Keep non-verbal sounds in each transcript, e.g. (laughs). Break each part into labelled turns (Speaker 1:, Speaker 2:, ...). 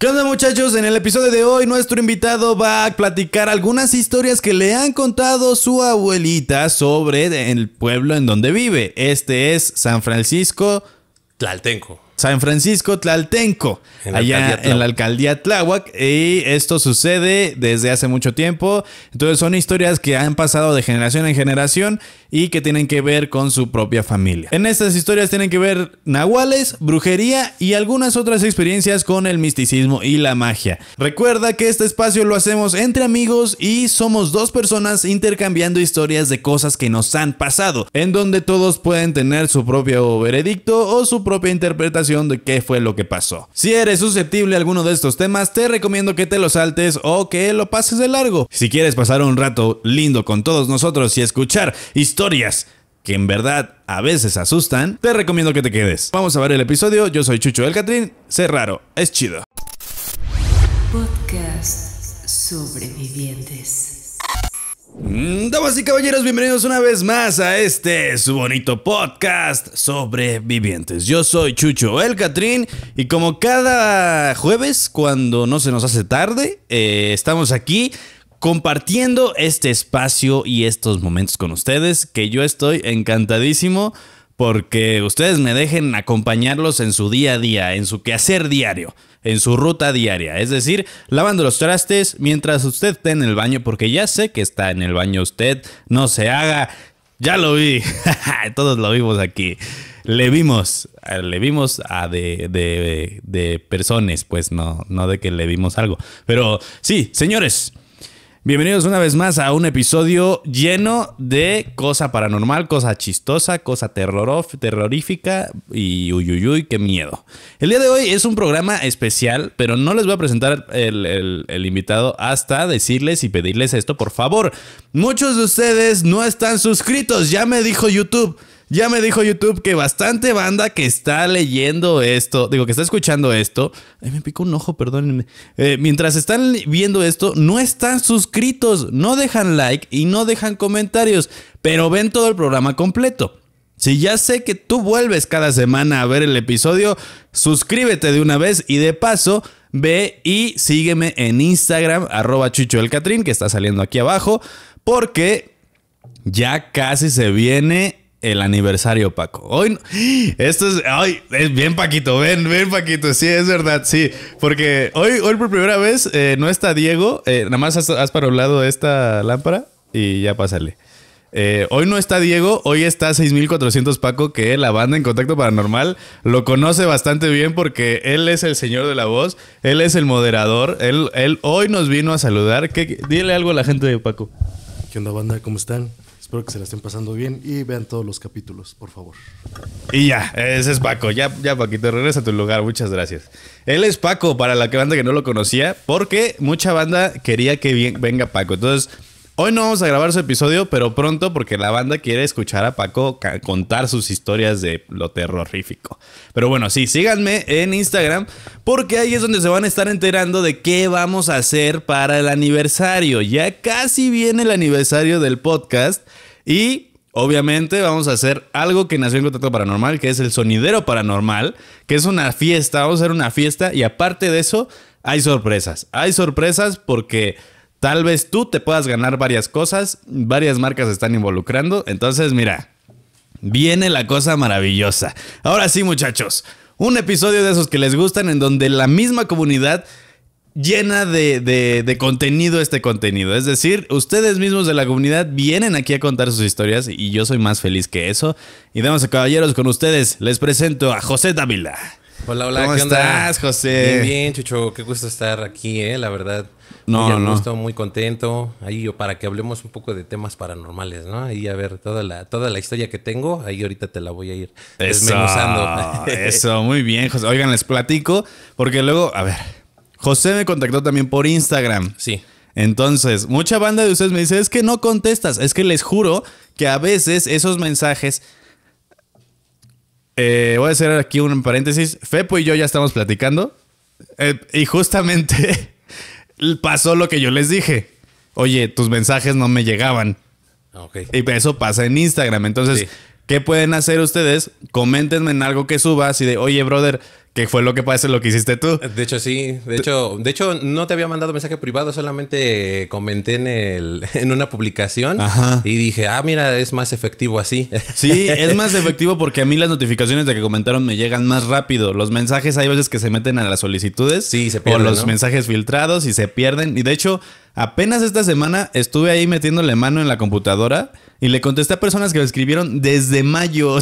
Speaker 1: ¿Qué onda muchachos? En el episodio de hoy nuestro invitado va a platicar algunas historias que le han contado su abuelita sobre el pueblo en donde vive. Este es San Francisco Tlaltenco. San Francisco Tlaltenco, allá en la alcaldía Tláhuac, y esto sucede desde hace mucho tiempo. Entonces son historias que han pasado de generación en generación y que tienen que ver con su propia familia. En estas historias tienen que ver nahuales, brujería y algunas otras experiencias con el misticismo y la magia. Recuerda que este espacio lo hacemos entre amigos y somos dos personas intercambiando historias de cosas que nos han pasado, en donde todos pueden tener su propio veredicto o su propia interpretación de qué fue lo que pasó. Si eres susceptible a alguno de estos temas, te recomiendo que te lo saltes o que lo pases de largo. Si quieres pasar un rato lindo con todos nosotros y escuchar historias historias que en verdad a veces asustan, te recomiendo que te quedes. Vamos a ver el episodio. Yo soy Chucho El Catrín. Sé raro, es chido.
Speaker 2: Podcast Sobrevivientes.
Speaker 1: Mm, damas y caballeros, bienvenidos una vez más a este su bonito podcast sobrevivientes. Yo soy Chucho El Catrín y como cada jueves, cuando no se nos hace tarde, eh, estamos aquí compartiendo este espacio y estos momentos con ustedes, que yo estoy encantadísimo porque ustedes me dejen acompañarlos en su día a día, en su quehacer diario, en su ruta diaria. Es decir, lavando los trastes mientras usted está en el baño, porque ya sé que está en el baño usted, no se haga. Ya lo vi, (laughs) todos lo vimos aquí. Le vimos, eh, le vimos a de, de, de personas, pues no, no de que le vimos algo. Pero sí, señores, Bienvenidos una vez más a un episodio lleno de cosa paranormal, cosa chistosa, cosa terrorífica y uyuyuy, uy, qué miedo. El día de hoy es un programa especial, pero no les voy a presentar el invitado hasta decirles y pedirles esto, por favor. Muchos de ustedes no están suscritos, ya me dijo YouTube. Ya me dijo YouTube que bastante banda que está leyendo esto, digo, que está escuchando esto. Ay, me picó un ojo, perdónenme. Eh, mientras están viendo esto, no están suscritos, no dejan like y no dejan comentarios, pero ven todo el programa completo. Si ya sé que tú vuelves cada semana a ver el episodio, suscríbete de una vez y de paso ve y sígueme en Instagram, arroba Chucho el Catrín, que está saliendo aquí abajo, porque ya casi se viene el aniversario, Paco. Hoy, esto es, ay, es bien Paquito, ven, ven Paquito, sí, es verdad, sí, porque hoy, hoy por primera vez eh, no está Diego, eh, nada más has, lado de esta lámpara y ya pásale. Eh, hoy no está Diego, hoy está 6400 Paco, que la banda en Contacto Paranormal lo conoce bastante bien porque él es el señor de la voz, él es el moderador, él, él hoy nos vino a saludar. dile algo a la gente de Paco. ¿Qué onda, banda? ¿Cómo están? Espero que se la estén pasando bien y vean todos los capítulos, por favor. Y ya, ese es Paco. Ya, ya Paquito, regresa a tu lugar. Muchas gracias. Él es Paco, para la banda que no lo conocía, porque mucha banda quería que venga Paco. Entonces Hoy no vamos a grabar su episodio, pero pronto porque la banda quiere escuchar a Paco contar sus historias de lo terrorífico. Pero bueno, sí, síganme en Instagram porque ahí es donde se van a estar enterando de qué vamos a hacer para el aniversario. Ya casi viene el aniversario del podcast y Obviamente vamos a hacer algo que nació en Contacto Paranormal, que es el Sonidero Paranormal, que es una fiesta, vamos a hacer una fiesta y aparte de eso hay sorpresas. Hay sorpresas porque Tal vez tú te puedas ganar varias cosas, varias marcas están involucrando, entonces mira, viene la cosa maravillosa. Ahora sí muchachos, un episodio de esos que les gustan en donde la misma comunidad llena de, contenido este contenido. Es decir, ustedes mismos de la comunidad vienen aquí a contar sus historias y yo soy más feliz que eso. Y damos a caballeros, con ustedes les presento a José Dávila.
Speaker 2: Hola, hola, ¿Cómo ¿qué estás, José? Bien, bien, Chucho, qué gusto estar aquí, eh, la verdad. No, muy no. estoy muy contento. Ahí yo para que hablemos un poco de temas paranormales, ¿no? Ahí a ver toda la toda la historia que tengo, ahí ahorita te la voy a ir eso, desmenuzando. (laughs) Eso,
Speaker 1: muy bien, José. Oigan, les platico porque luego, a ver, José me contactó también por Instagram. Sí. Entonces, mucha banda de ustedes me dice, "Es que no contestas." Es que les juro que a veces esos mensajes eh, voy a hacer aquí un paréntesis. Fepo y yo ya estamos platicando. Eh, y justamente (laughs) pasó lo que yo les dije. Oye, tus mensajes no me llegaban. Ah, y eso pasa en Instagram. Entonces, ¿qué pueden hacer ustedes? Coméntenme en algo que subas. así de, oye, brother, que fue lo que pasa, lo que hiciste tú. De hecho, sí. De
Speaker 2: hecho, de hecho, no te había mandado mensaje privado, solamente comenté en, (laughs) en una publicación
Speaker 1: y dije, ah, mira, es más efectivo así. (laughs) Sí, es más efectivo porque a mí las notificaciones de que comentaron me llegan más rápido. Los mensajes hay veces que se meten a las solicitudes. Sí, se pierden. O los mensajes filtrados y se pierden. Y de hecho, apenas esta semana estuve ahí metiéndole mano en la computadora y le contesté a personas que lo escribieron desde mayo.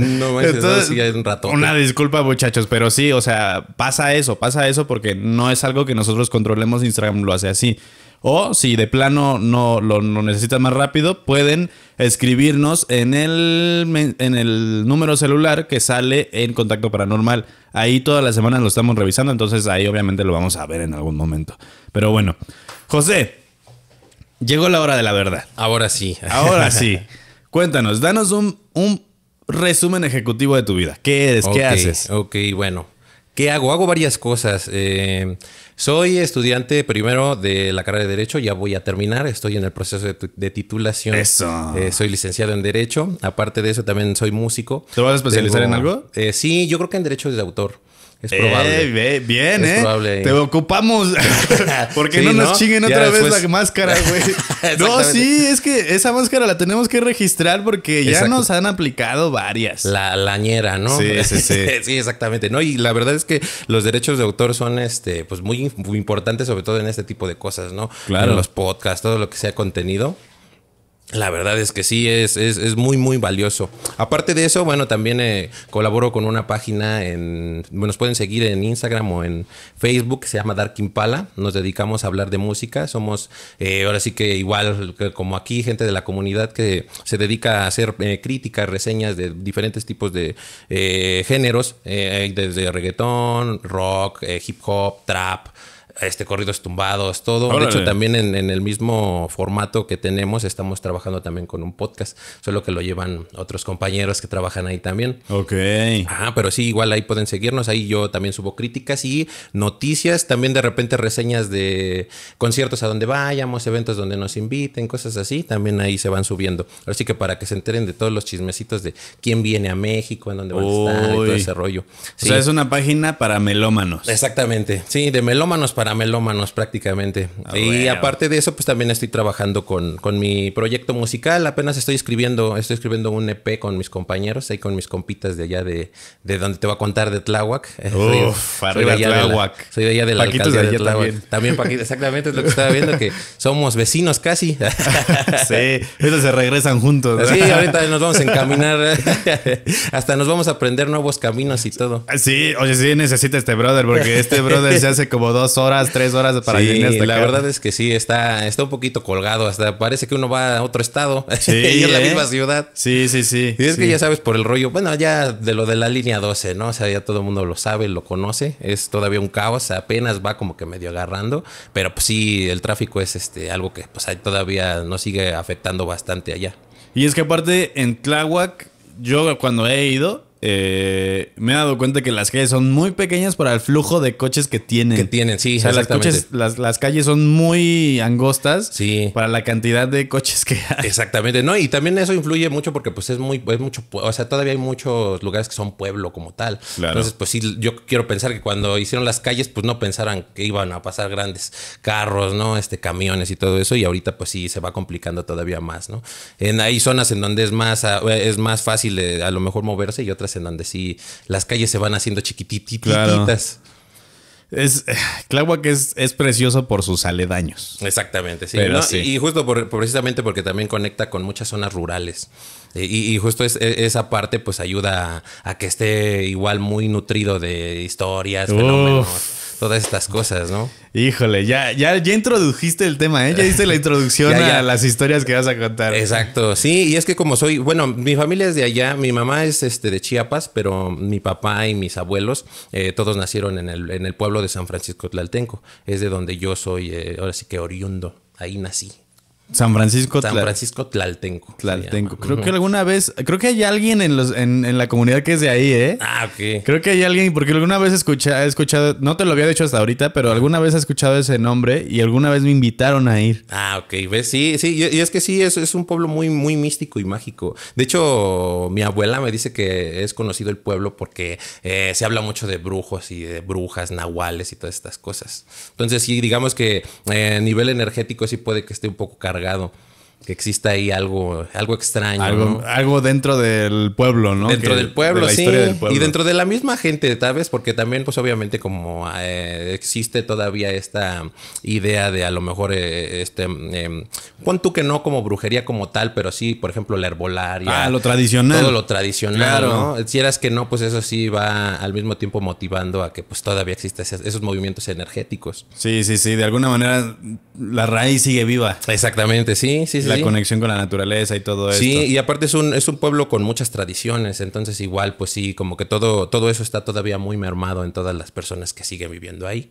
Speaker 1: no manches, entonces, un rato. Una disculpa, muchachos, pero sí, o sea, pasa eso, pasa eso porque no es algo que nosotros controlemos. Instagram lo hace así. O si de plano no lo, necesitas más rápido, pueden escribirnos en el, en el número celular que sale en Contacto Paranormal. Ahí todas las semanas lo estamos revisando, entonces ahí obviamente lo vamos a ver en algún momento. Pero bueno, José, Llegó la hora de la verdad. Ahora sí. Ahora sí. (laughs) Cuéntanos, danos un, resumen ejecutivo de tu vida. ¿Qué eres? ¿Qué haces? Ok, bueno. ¿Qué hago? Hago varias cosas. Eh,
Speaker 2: soy estudiante primero de la carrera de Derecho, ya voy a terminar, estoy en el proceso de, titulación. Eso. Eh, soy licenciado en Derecho, aparte de eso también soy músico. ¿Te vas a especializar en algo? Eh, sí, yo creo que en Derecho de Autor. Es probable. bien, ¿eh? Te
Speaker 1: ocupamos. (laughs) (laughs) Porque no nos chinguen otra vez la máscara, güey. (laughs) no, sí, es que esa máscara la tenemos que registrar porque ya nos han aplicado varias. La lañera,
Speaker 2: ¿no? Sí, exactamente. No, y la verdad es que los derechos de autor son este, pues muy, muy importantes, sobre todo en este tipo de cosas, ¿no? Claro. En los podcasts, todo lo que sea contenido. La verdad es que sí, es, es, es, muy, muy valioso. Aparte de eso, bueno, también eh, colaboro con una página en. Nos pueden seguir en Instagram o en Facebook, se llama Dark Impala. Nos dedicamos a hablar de música. Somos, eh, ahora sí que igual como aquí, gente de la comunidad que se dedica a hacer eh, críticas, reseñas de diferentes tipos de eh, géneros, desde reggaetón, rock, hip hop, trap este corridos tumbados, todo. De hecho, también en, el mismo formato que tenemos, estamos trabajando también con un podcast, solo que lo llevan otros compañeros que trabajan ahí también. Ok. Ah, pero sí, igual ahí pueden seguirnos. Ahí yo también subo críticas y noticias, también de repente reseñas de conciertos a donde vayamos, eventos donde nos inviten, cosas así, también ahí se van subiendo. Así que para que se enteren de todos los chismecitos de quién viene a México, en dónde va a estar y todo ese rollo. O sea, es una página para melómanos. Exactamente. Sí, de melómanos para para melómanos prácticamente. Ah, y aparte de eso, pues también estoy trabajando con, mi proyecto musical. Apenas estoy escribiendo, estoy escribiendo un EP con mis compañeros, ahí con mis compitas de allá de, donde te va a contar de Tláhuac. (laughs) Uf, arriba de Tláhuac. soy de allá de la de, Tláhuac. También. Paquito, exactamente es lo que estaba viendo, que (laughs) somos vecinos casi.
Speaker 1: sí, ellos se regresan juntos. Sí, ahorita nos vamos a (laughs) encaminar.
Speaker 2: Hasta nos vamos a
Speaker 1: aprender nuevos caminos y todo. Sí, oye, sí necesita este brother, porque este brother se hace como dos horas tres horas para sí, La verdad
Speaker 2: es que sí, está, está un poquito colgado. Hasta parece que uno va a otro estado (laughs) sí, la ¿eh? misma ciudad. Sí, sí, sí. Y es que ya sabes por el rollo, bueno, ya de lo de la línea 12, ¿no? O sea, ya todo el mundo lo sabe, lo conoce. Es todavía un caos, apenas va como que medio agarrando. Pero pues sí, el tráfico es este algo que pues todavía nos sigue
Speaker 1: afectando bastante allá. Y es que aparte en Tláhuac, yo cuando he ido, me he dado cuenta que las calles son muy pequeñas para el flujo de coches que tienen. Que tienen, sí. las, calles son muy angostas para la cantidad de coches que
Speaker 2: hay. Exactamente, ¿no? Y también eso influye mucho porque pues es muy, es mucho, o sea, todavía hay muchos lugares que son pueblo como tal. Entonces, pues sí, yo quiero pensar que cuando hicieron las calles, pues no pensaran que iban a pasar grandes carros, ¿no? Este, camiones y todo eso. Y ahorita pues sí se va complicando todavía más, ¿no? En, hay zonas en donde es más, ah, es más fácil eh, a lo mejor moverse y otras en donde
Speaker 1: sí las calles se van haciendo chiquitititas. Claro. Es, eh, es, es precioso por sus aledaños.
Speaker 2: Exactamente, sí. Y, justo precisamente porque también conecta con muchas zonas rurales. Eh, y, justo es, e, esa parte pues ayuda a, que esté igual muy nutrido de historias, fenómenos, todas estas cosas, ¿no? Híjole, ya,
Speaker 1: ya, ya introdujiste el tema, ¿eh? Ya diste la (laughs) introducción a
Speaker 2: las historias que vas a
Speaker 1: contar. Exacto,
Speaker 2: sí, y es que como soy, bueno, mi familia es de allá, mi mamá es este, de Chiapas, pero mi papá y mis abuelos, eh, todos nacieron en el, en el pueblo de San Francisco Tlaltenco, es de donde yo soy, eh, ahora sí que oriundo, ahí nací.
Speaker 1: San Francisco San
Speaker 2: Francisco Tlaltenco. Tlaltenco. Creo que
Speaker 1: alguna vez, creo que hay alguien en los en, la comunidad que es de ahí, ¿eh? Ah, ok. Creo que hay alguien, porque alguna vez he escuchado, no te lo había dicho hasta ahorita, pero alguna vez he escuchado ese nombre y alguna vez me invitaron a ir. Ah, ok. ¿Ves? Sí, sí. Y, es que sí,
Speaker 2: es, un pueblo muy, muy místico y mágico. De hecho, mi abuela me dice que es conocido el pueblo porque eh, se habla mucho de brujos y de brujas, nahuales y todas estas cosas. Entonces, sí, digamos que eh, a nivel energético sí puede que esté un poco cargado cargado que exista ahí algo, algo extraño.
Speaker 1: Algo, dentro del pueblo, ¿no? Dentro del pueblo, sí. Y dentro
Speaker 2: de la misma gente, tal vez, porque también, pues obviamente, como eh, existe todavía esta idea de a lo mejor, eh, este, em, tú que no como brujería como tal, pero sí, por ejemplo, la herbolaria. Ah, lo tradicional. Todo lo tradicional, ¿no? Si eras que no, pues eso sí va al mismo tiempo motivando a que pues todavía existan esos movimientos energéticos.
Speaker 1: Sí, sí, sí. De alguna manera, la raíz sigue viva. Exactamente, sí, sí la conexión con la naturaleza y todo eso. Sí, y
Speaker 2: aparte es un, es un pueblo con muchas tradiciones, entonces igual, pues sí, como que todo, todo eso está todavía muy mermado en todas las personas que siguen viviendo ahí.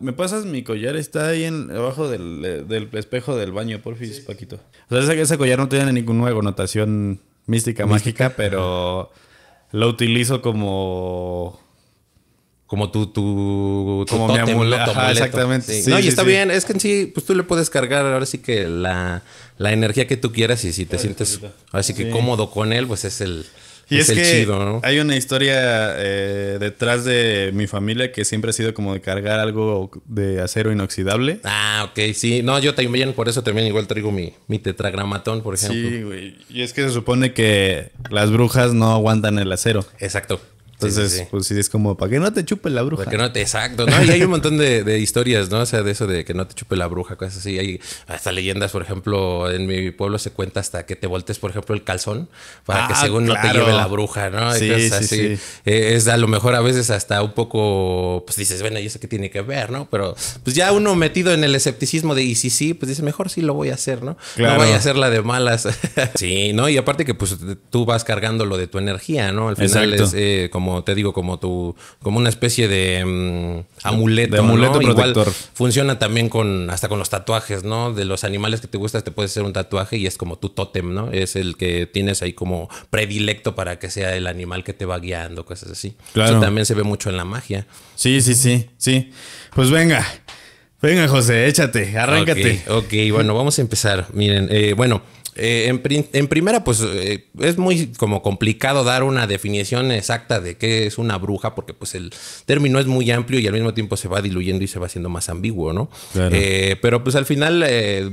Speaker 1: ¿Me pasas mi collar? Está ahí en, abajo del, espejo del baño, porfis, Paquito. O sea, ese, collar no tiene ninguna connotación mística, mágica, pero lo utilizo como como tu, tu, como mi amuleto, exactamente. no, y está bien,
Speaker 2: es que en sí, pues tú le puedes cargar ahora sí que la, energía que
Speaker 1: tú quieras y si te sientes ahora que cómodo con él, pues es el, es, chido, Hay una historia eh, detrás de mi familia que siempre ha sido como de cargar algo de acero inoxidable. Ah, ok, sí. No, yo también, por eso también igual traigo mi, mi
Speaker 2: tetragramatón,
Speaker 1: por ejemplo. Sí, güey. Y es que se supone que las brujas no aguantan el acero. Exacto. Entonces, pues sí, es como, para que no te chupe la bruja. Para que no te,
Speaker 2: exacto, ¿no? Y hay un montón de, de, historias, ¿no? O sea, de eso de que no te chupe la bruja, cosas así. Hay hasta leyendas, por ejemplo, en mi pueblo se cuenta hasta que te voltees, por ejemplo, el calzón para que ah, según no te lleve la bruja, ¿no? sí, eh, es a lo mejor a veces hasta un poco, pues dices, bueno, ¿y eso qué tiene que ver, no? Pero pues ya uno metido en el escepticismo de y sí, sí, pues dice, mejor sí lo voy a hacer, ¿no? No voy a hacer la de malas. (laughs) sí, ¿no? Y aparte que pues tú vas cargando lo de tu energía, ¿no? Al final es eh, como te digo, como tu, como una especie de mm, amuleto. amuleto protector. funciona también con, hasta con los tatuajes, ¿no? De los animales que te gustas, te puedes hacer un tatuaje y es como tu tótem, ¿no? Es el que tienes ahí como predilecto para que sea el animal que te va guiando, cosas así. Claro. Eso también se ve mucho en la
Speaker 1: magia. Sí, sí, sí, sí. Pues venga. Venga, José, échate, arráncate. Ok, okay bueno,
Speaker 2: vamos a empezar. Miren, eh, bueno, eh, en, primera, pues eh, es muy como complicado dar una definición exacta de qué es una bruja, porque pues el término es muy amplio y al mismo tiempo se va diluyendo y se va haciendo más ambiguo, ¿no? Eh, pero pues al final,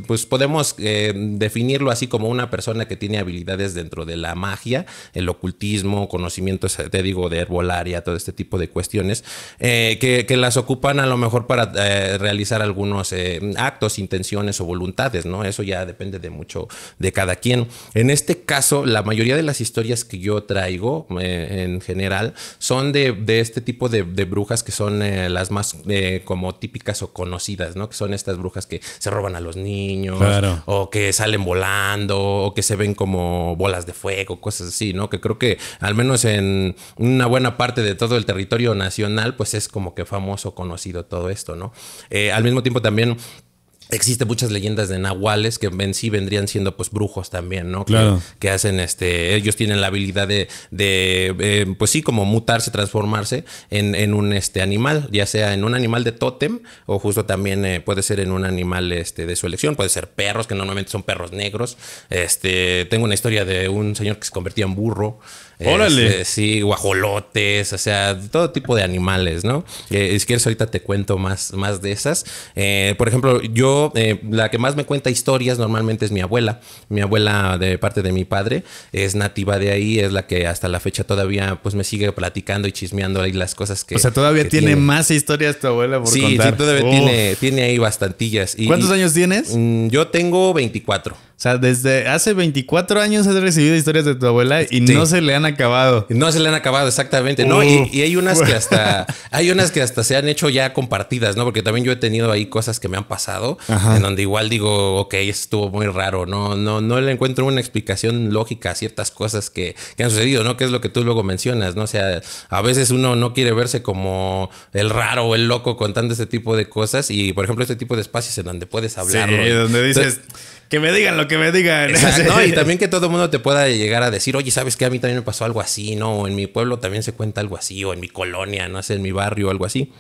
Speaker 2: pues podemos definirlo así como una persona que tiene habilidades dentro de la magia, el ocultismo, conocimientos, te digo, de herbolaria, todo este tipo de cuestiones, que, las ocupan a lo mejor para realizar algunos actos, intenciones o voluntades, ¿no? Eso ya depende de mucho de cada quien. En este caso, la mayoría de las historias que yo traigo eh, en general son de, este tipo de, brujas que son eh, las más eh, como típicas o conocidas, ¿no? Que son estas brujas que se roban a los niños o que salen volando o que se ven como bolas de fuego, cosas así, ¿no? Que creo que al menos en una buena parte de todo el territorio nacional, pues es como que famoso, conocido todo esto, ¿no? al mismo tiempo también Existen muchas leyendas de nahuales que en sí vendrían siendo pues brujos también, ¿no? Claro. Que, hacen este, ellos tienen la habilidad de, eh, pues sí, como mutarse, transformarse en, un este animal, ya sea en un animal de tótem o justo también eh, puede ser en un animal este, de su elección, puede ser perros, que normalmente son perros negros. Este, tengo una historia de un señor que se convertía en burro. Órale. Este, sí, guajolotes, o sea, todo tipo de animales, ¿no? Eh, si quieres, ahorita te cuento más, más de esas. Eh, por ejemplo, yo, eh, la que más me cuenta historias normalmente es mi abuela. Mi abuela, de parte de mi padre, es nativa de ahí, es la que hasta la fecha todavía, pues me sigue platicando y chismeando ahí las cosas que. O sea, todavía tiene,
Speaker 1: más historias tu abuela por contar. Sí, todavía tiene,
Speaker 2: tiene ahí bastantillas. ¿Cuántos años tienes?
Speaker 1: Mm, yo tengo 24. O sea, desde hace 24 años has recibido historias de tu abuela y no se le han acabado. No se le han acabado, exactamente. No, y, hay unas que hasta, (laughs) hay unas que hasta se han hecho ya
Speaker 2: compartidas, ¿no? Porque también yo he tenido ahí cosas que me han pasado, en donde igual digo, ok, estuvo muy raro, no, no, no le encuentro una explicación lógica a ciertas cosas que, que han sucedido, ¿no? Que es lo que tú luego mencionas, ¿no? O sea, a veces uno no quiere verse como el raro o el loco contando este tipo de cosas. Y por ejemplo, este tipo de espacios en donde puedes hablar. Sí, donde dices
Speaker 1: que me digan lo que me digan. y (laughs) también
Speaker 2: que todo el mundo te pueda llegar a decir, oye, ¿sabes qué? A mí también me pasó algo así, ¿no? O en mi pueblo también se cuenta algo así, o en mi colonia, no sé, en mi barrio, algo así.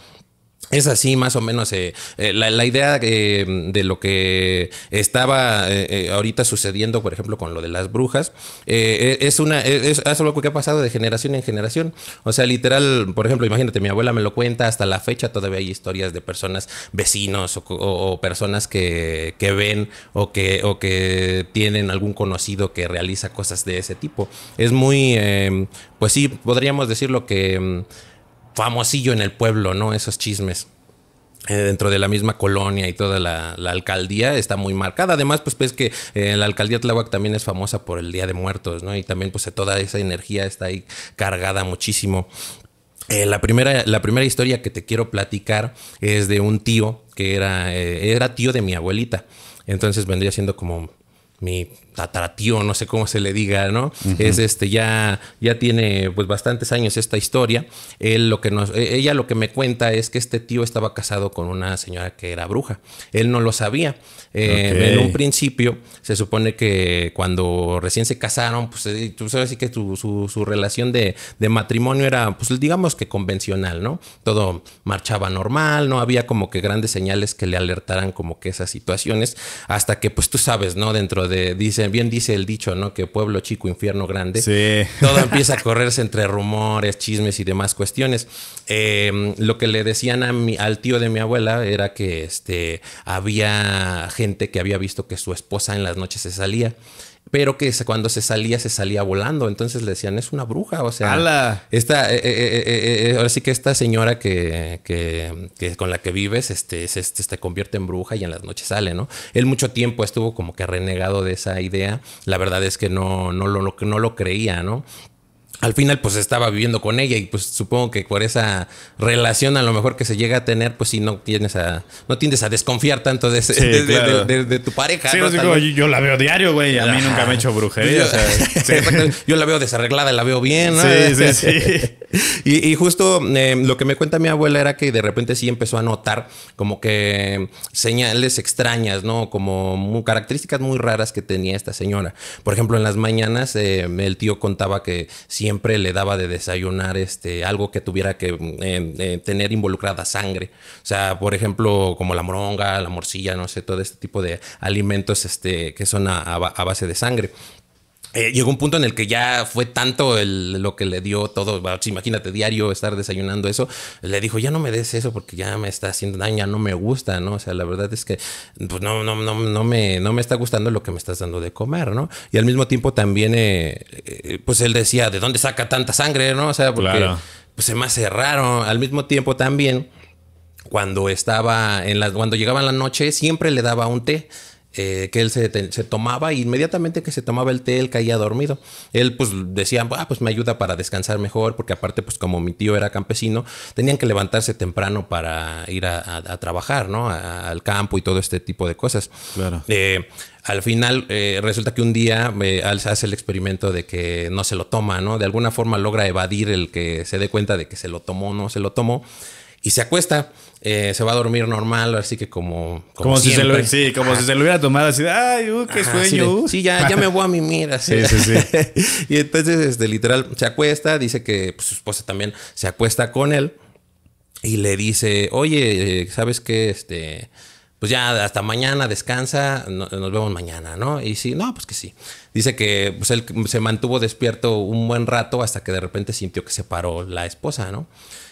Speaker 2: Es así más o menos eh, eh, la, idea eh, de lo que estaba ahorita sucediendo, por ejemplo, con lo de las brujas, es una es, algo que ha pasado de generación en generación. O sea, literal, por ejemplo, imagínate, mi abuela me lo cuenta, hasta la fecha todavía hay historias de personas, vecinos o, personas que, que, ven o que, o que tienen algún conocido que realiza cosas de ese tipo. Es muy, pues sí, podríamos lo que mm, famosillo en el pueblo, ¿no? Esos chismes. Eh, dentro de la misma colonia y toda la, alcaldía está muy marcada. Además, pues ves que eh, la alcaldía Tláhuac también es famosa por el Día de Muertos, ¿no? Y también pues toda esa energía está ahí cargada muchísimo. Eh, la, primera, la primera historia que te quiero platicar es de un tío que era, era tío de mi abuelita. Entonces vendría siendo como mi tío no sé cómo se le diga, ¿no? Es este, ya, ya tiene pues bastantes años esta historia. Él lo que nos, e, ella lo que me cuenta es que este tío estaba casado con una señora que era bruja. Él no lo sabía. Eh, en un principio, se supone que cuando recién se casaron, pues eh, tú sabes que su, relación de, de, matrimonio era, pues digamos que convencional, ¿no? Todo marchaba normal, no había como que grandes señales que le alertaran como que esas situaciones, hasta que pues tú sabes, ¿no? Dentro de, dice bien dice el dicho, ¿no? Que pueblo chico, infierno grande. Sí. (laughs) Todo empieza a correrse entre rumores, chismes y demás cuestiones. Eh, lo que le decían al tío de mi abuela era que este, había gente que había visto que su esposa en las noches se salía pero que cuando se salía, se salía volando. Entonces le decían, es una bruja. O sea, esta, eh, eh, eh, ahora sí que esta señora que, que, con la que vives este, se, este, se, convierte en bruja y en las noches sale, ¿no? Él mucho tiempo estuvo como que renegado de esa idea. La verdad es que no, no, lo, no lo creía, ¿no? al final pues estaba viviendo con ella y pues supongo que por esa relación a lo mejor que se llega a tener pues si no tienes a no tiendes a desconfiar tanto de, tu pareja sí, pues,
Speaker 1: yo, la veo diario güey a mí nunca me he hecho brujería
Speaker 2: (laughs) yo, la veo desarreglada la veo bien sí, (laughs) sí, sí. y, justo eh, lo que me cuenta mi abuela era que de repente sí empezó a notar como que señales extrañas no como características muy raras que tenía esta señora por ejemplo en las mañanas eh, el tío contaba que si siempre le daba de desayunar este, algo que tuviera que mm, eh, tener involucrada sangre. O sea, por ejemplo, como la moronga, la morcilla, no sé, todo este tipo de alimentos este, que son a base de sangre. Eh, llegó un punto en el que ya fue tanto lo que le dio todo. imagínate, diario estar desayunando eso. Le dijo, ya no me des eso porque ya me está haciendo daño, ya no me gusta, ¿no? O sea, la verdad es que pues, no, no, no, no, me, no me está gustando lo que me estás dando de comer, ¿no? Y al mismo tiempo también, eh, eh, pues él decía, ¿de dónde saca tanta sangre, no? O sea, porque pues, se me hace raro. Al mismo tiempo también, cuando estaba en cuando llegaba la noche, siempre le daba un té eh, que él se, tomaba e inmediatamente que se tomaba el té, él caía dormido. Él pues decía, ah, pues me ayuda para descansar mejor, porque aparte pues como mi tío era campesino, tenían que levantarse temprano para ir a, trabajar, ¿no? al campo y todo este tipo de cosas. Eh, al final eh, resulta que un día hace el experimento de que no se lo toma, ¿no? De alguna forma logra evadir el que se dé cuenta de que se lo tomó o no se lo tomó y se acuesta. Eh, se va a dormir normal, así que como. Como, si, se lo, sí, como si se lo
Speaker 1: hubiera tomado así, ay, uh, qué sueño. Uh". sí, ya, ya me voy
Speaker 2: a mimir, así. Sí, (laughs) y entonces, este, literal, se acuesta, dice que pues, su esposa también se acuesta con él y le dice, oye, eh, ¿sabes qué? Este pues ya hasta mañana descansa, nos vemos mañana, ¿no? Y sí, no, pues que sí. Dice que pues, él se mantuvo despierto un buen rato hasta que de repente sintió que se paró la esposa, ¿no?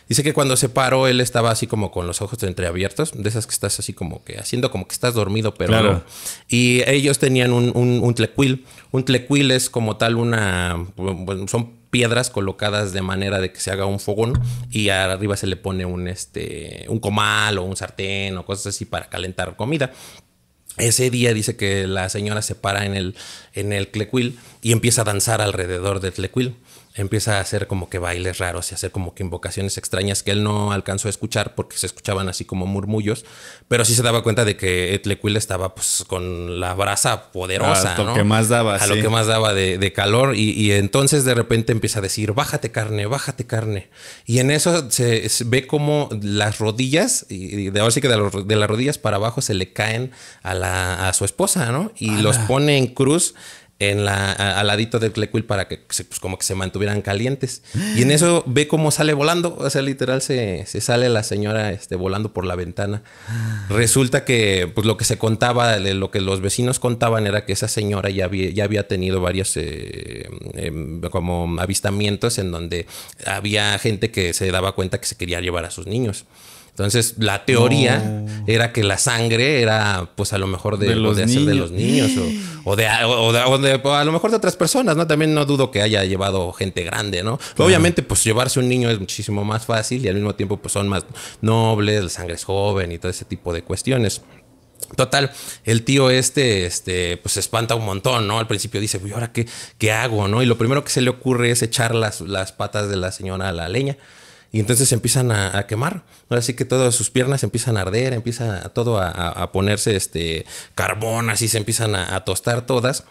Speaker 2: Dice que cuando se paró él estaba así como con los ojos entreabiertos, de esas que estás así como que haciendo como que estás dormido, pero Y ellos tenían un, un, un, tlequil. Un tlequil es como tal una... son piedras colocadas de manera de que se haga un fogón y arriba se le pone un, este, un comal o un sartén o cosas así para calentar comida. Ese día dice que la señora se para en el, en el tlequil y empieza a danzar alrededor del tlequil empieza a hacer como que bailes raros y hacer como que invocaciones extrañas que él no alcanzó a escuchar porque se escuchaban así como murmullos, pero sí se daba cuenta de que Etlequil estaba pues con la brasa poderosa. A lo que más daba. A lo que más daba de, calor y, entonces de repente empieza a decir, bájate carne, bájate carne. Y en eso se, ve como las rodillas, y de ahora sí que de, las rodillas para abajo se le caen a, su esposa, ¿no? Y los pone en cruz en la, al ladito del Clequil para que se, pues, como que se mantuvieran calientes. Y en eso ve cómo sale volando, o sea, literal se, sale la señora este, volando por la ventana. Resulta que pues, lo que se contaba, lo que los vecinos contaban era que esa señora ya había, ya había tenido varios eh, em, como avistamientos en donde había gente que se daba cuenta que se quería llevar a sus niños. Entonces, la teoría era que la sangre era, pues, a lo mejor de, los, de, niños. de los niños o, de, a lo mejor de otras personas, ¿no? También no dudo que haya llevado gente grande, ¿no? Obviamente, pues, llevarse un niño es muchísimo más fácil y al mismo tiempo, pues, son más nobles, la sangre es joven y todo ese tipo de cuestiones. Total, el tío este, este, pues se espanta un montón, ¿no? Al principio dice, uy, ahora qué, qué hago, no? Y lo primero que se le ocurre es echar las, las patas de la señora a la leña y entonces empiezan a, quemar. Así que todas sus piernas empiezan a arder, empieza todo a, ponerse este carbón, así se empiezan a, tostar todas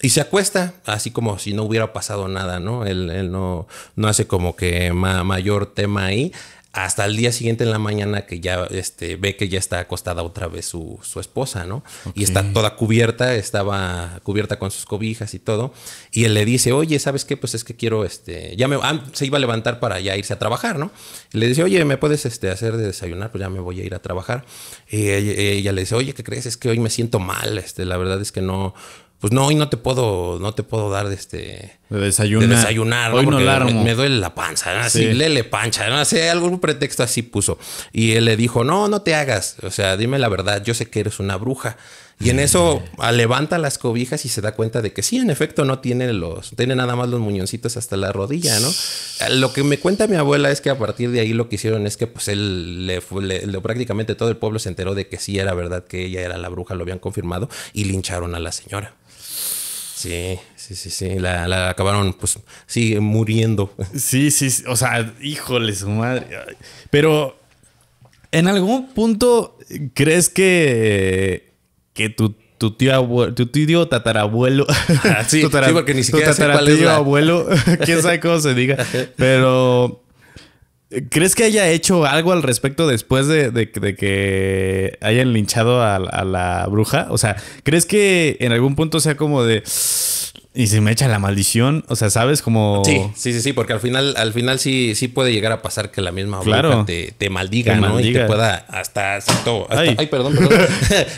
Speaker 2: y se acuesta, así como si no hubiera pasado nada, ¿no? Él, no, no hace como que mayor tema ahí hasta el día siguiente en la mañana que ya este, ve que ya está acostada otra vez su, su esposa, ¿no? Y está toda cubierta, estaba cubierta con sus cobijas y todo. Y él le dice, oye, ¿sabes qué? Pues es que quiero, este, ya me, ah, se iba a levantar para ya irse a trabajar, ¿no? le dice, oye, ¿me puedes este, hacer de desayunar? Pues ya me voy a ir a trabajar. Y ella, le dice, oye, ¿qué crees? Es que hoy me siento mal, este, la verdad es que no, pues no, hoy no te puedo, no te puedo dar de este
Speaker 1: de, desayunar, Me, duele
Speaker 2: la panza, ¿no? así lele pancha, no sé, algún pretexto así puso. Y él le dijo, "No, no te hagas, o sea, dime la verdad, yo sé que eres una bruja." Y en eso mm. ah, levanta las cobijas y se da cuenta de que sí, en efecto, no tiene los, tiene nada más los muñoncitos hasta la rodilla, ¿no? Ah, lo que me cuenta mi abuela es que a partir de ahí lo que hicieron es que pues él le, prácticamente todo el pueblo se enteró de que sí era verdad que ella era la bruja, lo habían confirmado y lincharon a la señora.
Speaker 1: Sí, sí, sí, sí. La, acabaron, pues, sigue muriendo. (laughs) Sí, sí, o sea, híjole, su madre. Pero, ¿en algún punto crees que, que tu, tío tu tío tatarabuelo, ah, sí, (laughs) tatarabuelo, abuelo, (laughs) quién sabe cómo se diga, pero ¿Crees que haya hecho algo al respecto después de, que hayan linchado a, la bruja? O sea, ¿crees que en algún punto sea como de... Y si me echa la maldición, o sea, ¿sabes? cómo...? Sí,
Speaker 2: sí, sí, sí, porque al final, al final sí, sí puede llegar a pasar que la misma claro. te, te, maldiga, ¿no? Y te pueda hasta ay. perdón, perdón.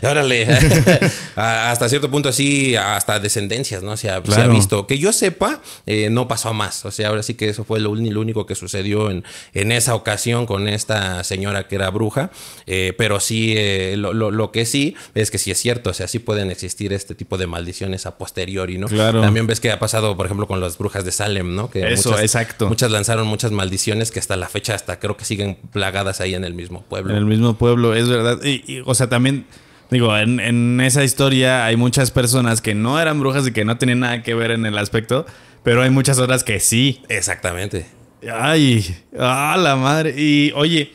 Speaker 2: (laughs) Órale. (laughs) hasta cierto punto así, hasta descendencias, ¿no? Se ha, visto. Que yo sepa, eh, no pasó más. O sea, ahora sí que eso fue lo, lo único que sucedió en, en, esa ocasión con esta señora que era bruja. Eh, pero sí, eh, lo, lo, lo, que sí es que sí es cierto. O sea, sí pueden existir este tipo de maldiciones a posteriori, ¿no? Claro. También ves que ha pasado, por ejemplo, con las brujas de Salem, ¿no? Que Eso, muchas, exacto. Muchas lanzaron muchas maldiciones que hasta la fecha, hasta creo que siguen plagadas ahí en el mismo pueblo. En el
Speaker 1: mismo pueblo, es verdad. Y, o sea, también, digo, en, esa historia hay muchas personas que no eran brujas y que no tenían nada que ver en el aspecto, pero hay muchas otras que sí. Exactamente. Ay, a la madre. Y oye,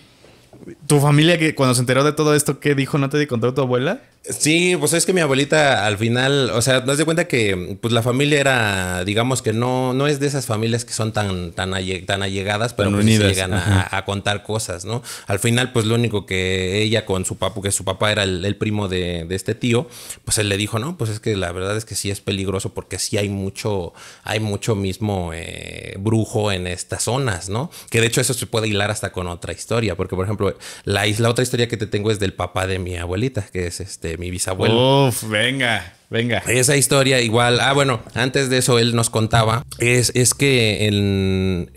Speaker 1: ¿tu familia que cuando se enteró de todo esto, qué dijo? ¿No te contó tu abuela? Sí, pues es que mi abuelita al final, o sea, das
Speaker 2: de cuenta que pues la familia era, digamos que no, no es de esas familias que son tan, tan, tan allegadas, pero pues, llegan a, contar cosas, ¿no? Al final, pues lo único que ella con su papá, que su papá era el, primo de, este tío, pues él le dijo, no, pues es que la verdad es que sí es peligroso porque sí hay mucho, hay mucho mismo eh, brujo en estas zonas, ¿no? Que de hecho eso se puede hilar hasta con otra historia, porque por ejemplo, la otra historia que te tengo es del papá de mi abuelita, que es este mi bisabuelo. Uf, venga. Venga. Esa historia igual. Ah, bueno, antes de eso él nos contaba. Es, es que en,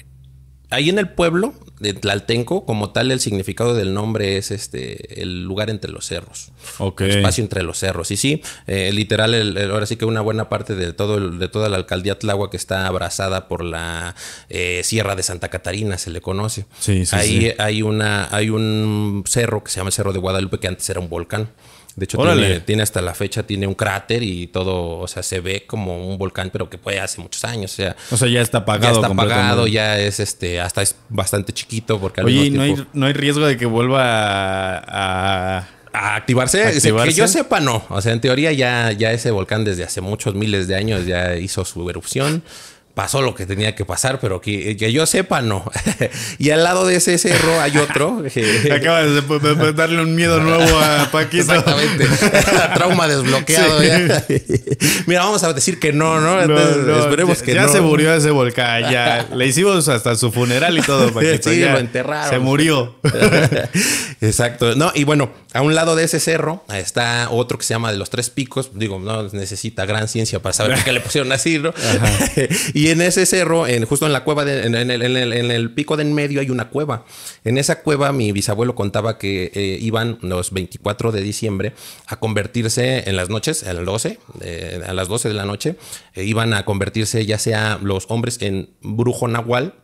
Speaker 2: ahí en el pueblo de Tlaltenco, como tal, el significado del nombre es este el lugar entre los cerros. Ok. El espacio entre los cerros. Y sí, eh, literal, ahora sí que una buena parte de todo de toda la alcaldía Tlahua que está abrazada por la eh, Sierra de Santa Catarina, se le conoce.
Speaker 1: Sí, sí, ahí
Speaker 2: hay una, hay un cerro que se llama el Cerro de Guadalupe, que antes era un volcán. De hecho, tiene, tiene, hasta la fecha, tiene un cráter y todo, o sea, se ve como un volcán, pero que puede hace muchos años. O sea, o ya está apagado. Ya está apagado, ya es este, hasta es bastante chiquito. Porque Oye, ¿no,
Speaker 1: hay, riesgo de que vuelva
Speaker 2: a, activarse? activarse? que yo sepa, no. O sea, en teoría ya, ya ese volcán desde hace muchos miles de años ya hizo su erupción pasó lo que tenía que pasar, pero que, eh, yo sepa, no. (laughs) y al lado de ese cerro hay otro. (laughs) Eh, Acabas de darle un miedo nuevo a (laughs) Paquito. Exactamente. Trauma desbloqueado. Ya. Mira, vamos a decir que no, ¿no? esperemos que no. Ya se murió ese
Speaker 1: volcán, ya. Le hicimos hasta su funeral y todo, Paquito. Sí, ya. lo enterraron. Se murió. Exacto. No, y bueno,
Speaker 2: a un lado de ese cerro está otro que se llama de los tres picos. Digo, no necesita gran ciencia para saber qué le pusieron así, ¿no? Y en ese cerro, justo en la cueva, en, el, pico de en medio hay una cueva. En esa cueva mi bisabuelo contaba que eh, iban los 24 de diciembre a convertirse en las noches, a las 12, eh, a las 12 de la noche, eh, iban a convertirse ya sea los hombres en brujo nahual,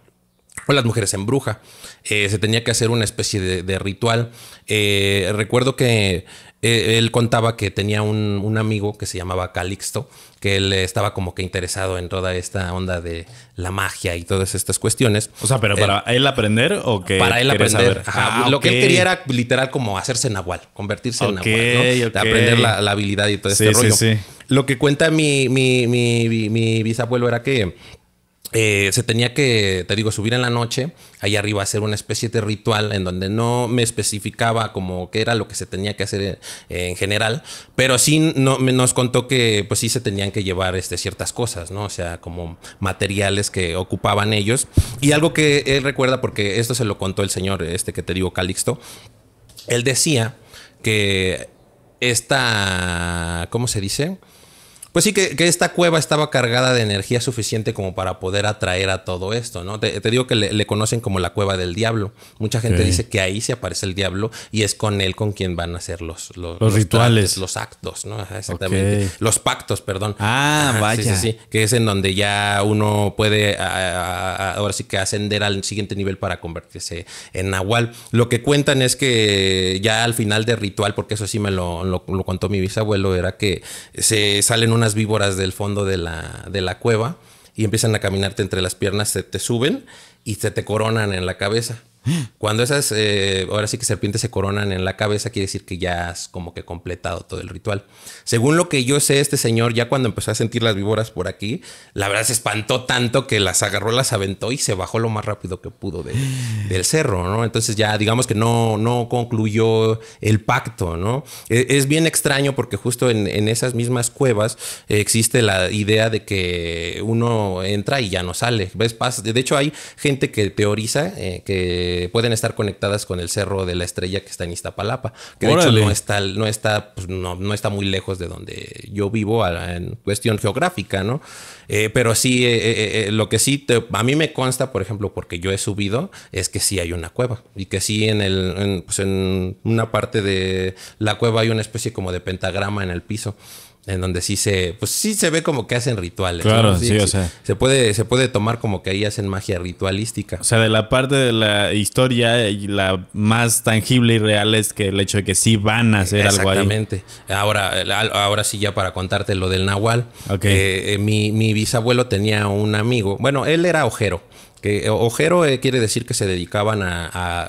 Speaker 2: o las mujeres en bruja. se tenía que hacer una especie de, ritual. recuerdo que eh, él contaba que tenía un, amigo que se llamaba Calixto, que él estaba como que interesado en toda esta onda de la magia y todas estas cuestiones. O sea, pero eh, para él, aprender
Speaker 1: o qué? Para él aprender. Ah, lo que él quería era
Speaker 2: literal como hacerse nahual, convertirse en nahual, aprender la, habilidad y todo este rollo. Sí, sí. Lo que cuenta mi, mi bisabuelo era que eh, se tenía que, te digo, subir en la noche, ahí arriba hacer una especie de ritual en donde no me especificaba como qué era lo que se tenía que hacer eh, en general, pero sí nos contó que pues sí se tenían que llevar este, ciertas cosas, ¿no? O sea, como materiales que ocupaban ellos. Y algo que él recuerda, porque esto se lo contó el señor, este que te digo, Calixto, él decía que esta, ¿cómo se dice? Pues sí, que, esta cueva estaba cargada de energía suficiente como para poder atraer a todo esto, ¿no? Te, digo que le, conocen como la cueva del diablo. Mucha gente dice que ahí se aparece el diablo y es con él con quien van a hacer los, los, rituales, los actos, ¿no? exactamente. Los pactos, perdón. Ah, vaya. Sí, sí, Que es en donde ya uno puede ahora sí que ascender al siguiente nivel para convertirse en nahual. Lo que cuentan es que ya al final del ritual, porque eso sí me lo, lo, contó mi bisabuelo, era que se salen unas víboras del fondo de la, de la cueva y empiezan a caminarte entre las piernas, se te suben y se te coronan en la cabeza. Cuando esas, eh, ahora sí que serpientes se coronan en la cabeza, quiere decir que ya has como que completado todo el ritual. Según lo que yo sé, este señor ya cuando empezó a sentir las víboras por aquí, la verdad se espantó tanto que las agarró, las aventó y se bajó lo más rápido que pudo del cerro, ¿no? Entonces ya digamos que no, no concluyó el pacto, ¿no? E, es, bien extraño porque justo en, esas mismas cuevas eh, existe la idea de que uno entra y ya no sale. ¿Ves? De hecho hay gente que teoriza eh, que eh, pueden estar conectadas con el Cerro de la Estrella que está en Iztapalapa, que de hecho no está, no está, pues, no, está muy lejos de donde yo vivo en cuestión geográfica, ¿no? Eh, pero sí, eh, lo que sí a mí me consta, por ejemplo, porque yo he subido, es que sí hay una cueva y que sí en el, en pues, una parte de la cueva hay una especie como de pentagrama en el piso en donde sí se, pues sí se ve como que hacen rituales. Claro, sí, o sea. Se puede, se puede tomar como que ahí hacen magia ritualística.
Speaker 1: O sea, de la parte de la historia, la más tangible y real es que el hecho de que sí van a hacer algo ahí. Exactamente. Ahora, ahora sí, ya para contarte lo del Nahual.
Speaker 2: Ok. Eh, eh, mi, mi, bisabuelo tenía un amigo, bueno, él era ojero. Que eh, ojero eh, quiere decir que se dedicaban a,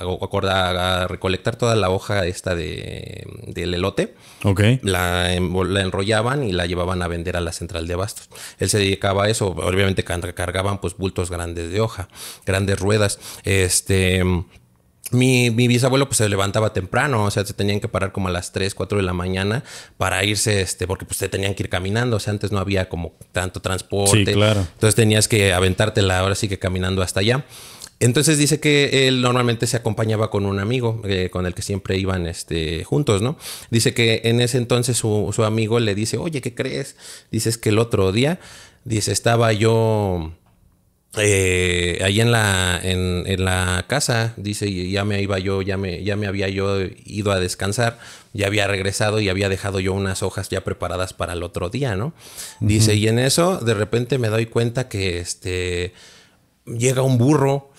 Speaker 2: recolectar toda la hoja esta de, del elote. Ok. La, enrollaban y la llevaban a vender a la central de abastos. Él se dedicaba a eso. Obviamente recargaban pues bultos grandes de hoja, grandes ruedas. Este mi, bisabuelo pues se levantaba temprano, o sea, se tenían que parar como a las 3, 4 de la mañana para irse, este, porque pues se tenían que ir caminando, o sea, antes no había como tanto transporte. claro. Entonces tenías que aventártela ahora sí que caminando hasta allá. Entonces dice que él normalmente se acompañaba con un amigo eh, con el que siempre iban este, juntos, ¿no? Dice que en ese entonces su, su amigo le dice, oye, ¿qué crees? Dices que el otro día, dice, estaba yo eh, ahí en la, en, la casa, dice, ya me iba yo, ya me, ya me había yo ido a descansar, ya había regresado y había dejado yo unas hojas ya preparadas para el otro día, ¿no? Dice, y en eso de repente me doy cuenta que este, llega un burro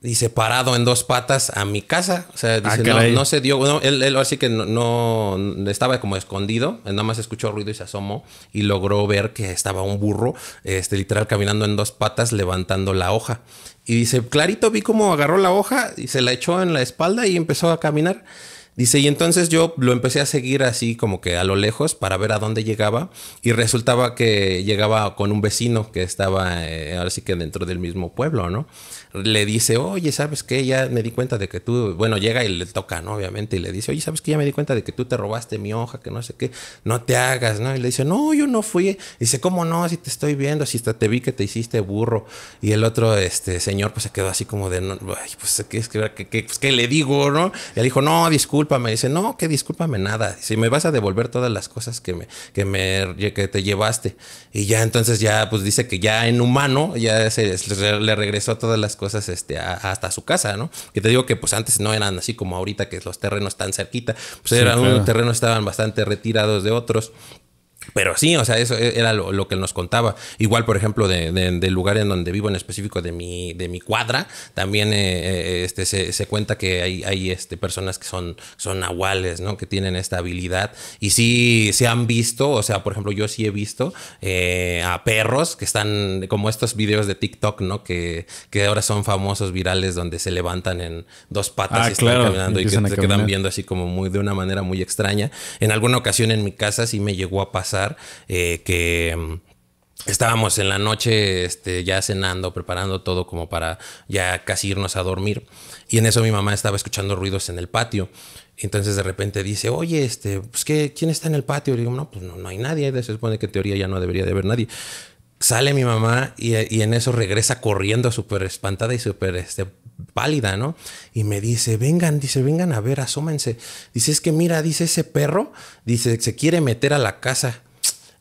Speaker 2: dice, parado en dos patas a mi casa. O sea, ah, dice, no, se dio. él, él, así que no, estaba como escondido. nada más escuchó ruido y se asomó y logró ver que estaba un burro, este, literal, caminando en dos patas, levantando la hoja. Y dice, clarito vi cómo agarró la hoja y se la echó en la espalda y empezó a caminar. Dice, y entonces yo lo empecé a seguir así como que a lo lejos para ver a dónde llegaba y resultaba que llegaba con un vecino que estaba eh, ahora sí que dentro del mismo pueblo, ¿no? le dice, oye, ¿sabes qué? Ya me di cuenta de que tú, bueno, llega y le toca, ¿no? Obviamente, y le dice, oye, ¿sabes qué? Ya me di cuenta de que tú te robaste mi hoja, que no sé qué, no te hagas, ¿no? Y le dice, no, yo no fui. dice, ¿cómo no? Si te estoy viendo, si te vi que te hiciste burro. Y el otro, este señor, pues se quedó así como de, ay, pues, pues, ¿qué, le digo, no? Y le dijo, no, discúlpame. dice, no, que discúlpame nada. si me vas a devolver todas las cosas que me, que me, que te llevaste. Y ya entonces ya, pues dice que ya en humano, ya se, le regresó todas las cosas este, hasta su casa, ¿no? Que te digo que pues antes no eran así como ahorita que los terrenos están cerquita, pues eran unos terrenos estaban bastante retirados de otros. Pero sí, o sea, eso e-, era lo, que nos contaba. Igual, por ejemplo, del de, lugar en donde vivo en específico de mi, de mi cuadra, también eh, eh, este, se, cuenta que hay, hay este, personas que son, son nahuales, ¿no? Que tienen esta habilidad. Y sí se han visto, o sea, por ejemplo, yo sí he visto eh, a perros que están como estos videos de TikTok, ¿no? Que, que ahora son famosos virales donde se levantan en dos patas ah, y están caminando y que se quedan viendo así como muy de una manera muy extraña. En alguna ocasión en mi casa sí me llegó a pasar eh, que mm, estábamos en la noche este, ya cenando, preparando todo como para ya casi irnos a dormir. Y en eso mi mamá estaba escuchando ruidos en el patio. Entonces de repente dice, oye, este, pues ¿quién está en el patio? Y digo, no, pues no, hay nadie. Se supone que en teoría ya no debería de haber nadie. Sale mi mamá y, y en eso regresa corriendo súper espantada y súper este, pálida, ¿no? Y me dice, vengan, dice, vengan a ver, asómense. Dice, es que mira, dice, ese perro, dice, se quiere meter a la casa.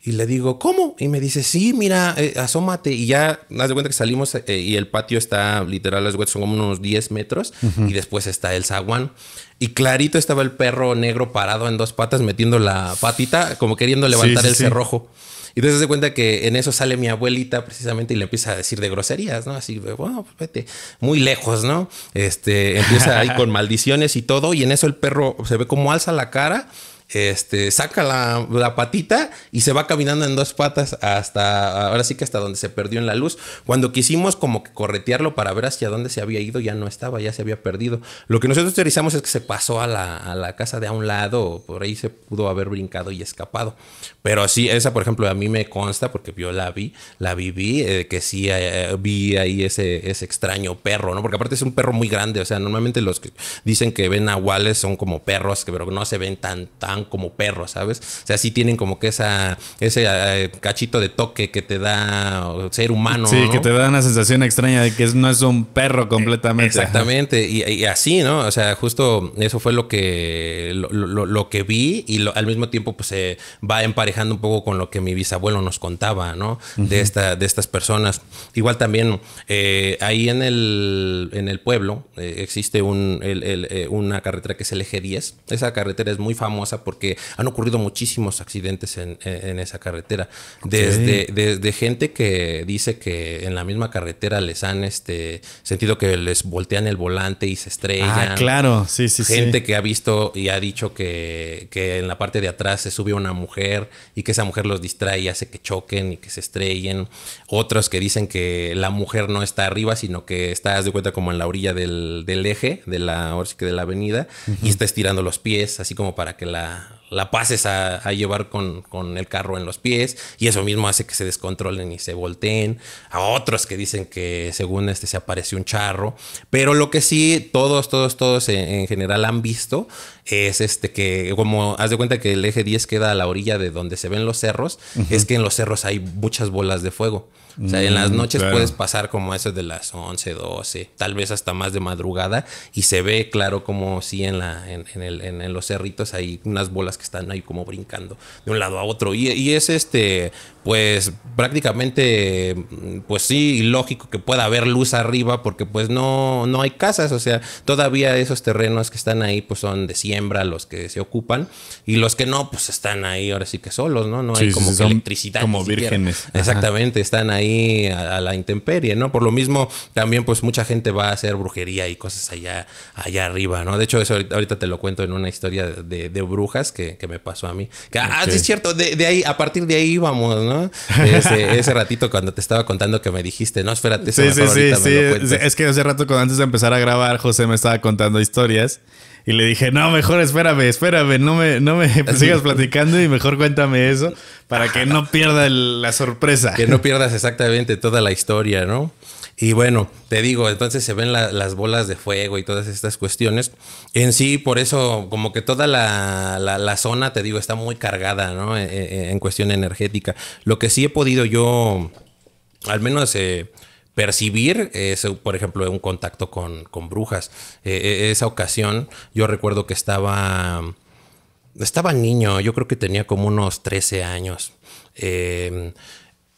Speaker 2: Y le digo, ¿cómo? Y me dice, sí, mira, eh, asómate. Y ya, haz de cuenta que salimos eh, y el patio está literal, las son como unos 10 metros. Y después está el zaguán. Y clarito estaba el perro negro parado en dos patas, metiendo la patita, como queriendo levantar el cerrojo. Y entonces se cuenta que en eso sale mi abuelita precisamente y le empieza a decir de groserías, ¿no? Así, bueno, pues vete muy lejos, ¿no? Este, empieza ahí con (laughs) maldiciones y todo, y en eso el perro se ve como alza la cara este, saca la, patita y se va caminando en dos patas hasta, ahora sí que hasta donde se perdió en la luz. Cuando quisimos como que corretearlo para ver hacia dónde se había ido, ya no estaba, ya se había perdido. Lo que nosotros teorizamos es que se pasó a la, casa de a un lado, por ahí se pudo haber brincado y escapado. Pero sí, esa por ejemplo a mí me consta, porque yo la vi, la viví, eh, que sí eh, vi ahí ese, ese extraño perro, ¿no? Porque aparte es un perro muy grande, o sea, normalmente los que dicen que ven Wallace son como perros, que pero no se ven tan, tan como perros, ¿sabes? O sea, sí tienen como que esa, ese eh, cachito de toque
Speaker 1: que te da
Speaker 2: ser humano. Sí, que te
Speaker 1: da una sensación extraña de que no es un perro e, completamente.
Speaker 2: Exactamente, y, así, ¿no? O sea, justo eso fue lo que, lo, que vi y al mismo tiempo pues se va emparejando un poco con lo que mi bisabuelo nos contaba, ¿no? De, esta, de estas personas. Igual también eh, ahí en el, en el pueblo eh, existe una carretera que es el Eje 10. Esa carretera es muy famosa porque han ocurrido muchísimos accidentes en, esa carretera. Desde, gente que dice que en la misma carretera les han este sentido que les voltean el volante y se estrellan. Ah, claro, sí, sí, Gente que ha visto y ha dicho que, en la parte de atrás se sube una mujer y que esa mujer los distrae y hace que choquen y que se estrellen. Otros que dicen que la mujer no está arriba, sino que está, de cuenta, como en la orilla del, eje, de la, de la avenida, y está estirando los pies, así como para que la, la pases a, llevar con, con, el carro en los pies y eso mismo hace que se descontrolen y se volteen. A otros que dicen que según este se apareció un charro, pero lo que sí todos, todos, todos en general han visto es este que, como haz de cuenta que el eje 10 queda a la orilla de donde se ven los cerros, es que en los cerros hay muchas bolas de fuego. O sea, en las mm, noches puedes pasar como eso de las 11, 12, tal vez hasta más de madrugada y se ve claro como si en, la, en, en, el, en, los cerritos hay unas bolas que están ahí como brincando de un lado a otro. y es este pues prácticamente, pues sí, lógico que pueda haber luz arriba porque pues no, no hay casas, o sea, todavía esos terrenos que están ahí pues son de siembra los que se ocupan y los que no pues están ahí ahora sí que solos, ¿no? No hay como electricidad. Como vírgenes. Exactamente, están ahí a, la intemperie, ¿no? Por lo mismo también pues mucha gente va a hacer brujería y cosas allá, allá arriba, ¿no? De hecho eso ahorita te lo cuento en una historia de, brujas que, me pasó a mí. Que, Ah, sí es cierto, de, ahí, a partir de ahí vamos (laughs) Ese, ratito cuando te estaba contando que me dijiste, no, espérate, sí, Es
Speaker 1: que hace rato, cuando antes de empezar a grabar, José me estaba contando historias y le dije, no, mejor espérame, espérame, no me, no me (laughs) sigas platicando y mejor cuéntame eso para que no pierda la sorpresa.
Speaker 2: Que no (laughs) pierdas exactamente toda la historia, ¿no? Y bueno, te digo, entonces se ven las bolas de fuego y todas estas cuestiones. En sí, por eso, como que toda la, zona, te digo, está muy cargada, ¿no? E, e, e, en, cuestión energética. Lo que sí he podido yo, al menos... Eh, percibir, es, por ejemplo, un contacto con, brujas. esa ocasión, yo recuerdo que estaba, estaba niño, yo creo que tenía como unos 13 años. Em,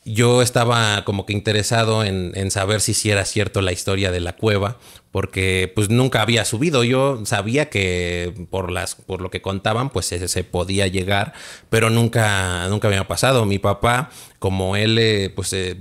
Speaker 2: yo estaba como que interesado en, saber si si era cierto la historia de la cueva, porque pues nunca había subido. Yo sabía que por las, por lo que contaban, pues se, podía llegar, pero nunca, nunca había pasado. Mi papá como él, eh, pues eh,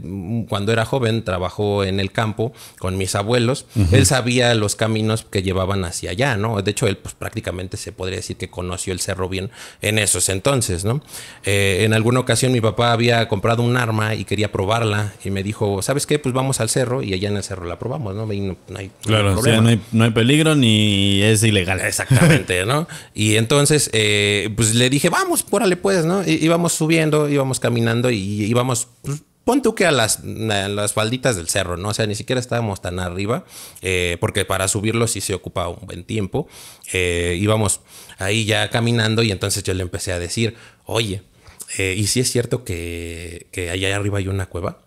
Speaker 2: cuando era joven, trabajó en el campo con mis abuelos, él sabía los caminos que llevaban hacia allá, ¿no? De hecho, él pues prácticamente se podría decir que conoció el cerro bien en esos entonces, ¿no? Eh, en alguna ocasión mi papá había comprado un arma y quería probarla y me dijo, ¿sabes qué? Pues vamos al cerro y allá en el cerro la probamos, ¿no? no, hay, no hay, peligro ni es ilegal. (laughs) Exactamente, ¿no? Y entonces, pues le dije, vamos, pórale pues, ¿no? íbamos subiendo, íbamos caminando y íbamos, vamos pues, pon tú que a las, las falditas del cerro, ¿no? O sea, ni siquiera estábamos tan arriba, eh, porque para subirlo sí se ocupa un buen tiempo. íbamos eh, ahí ya caminando y entonces yo le empecé a decir, oye, eh, ¿y si es cierto que, que allá arriba hay una cueva?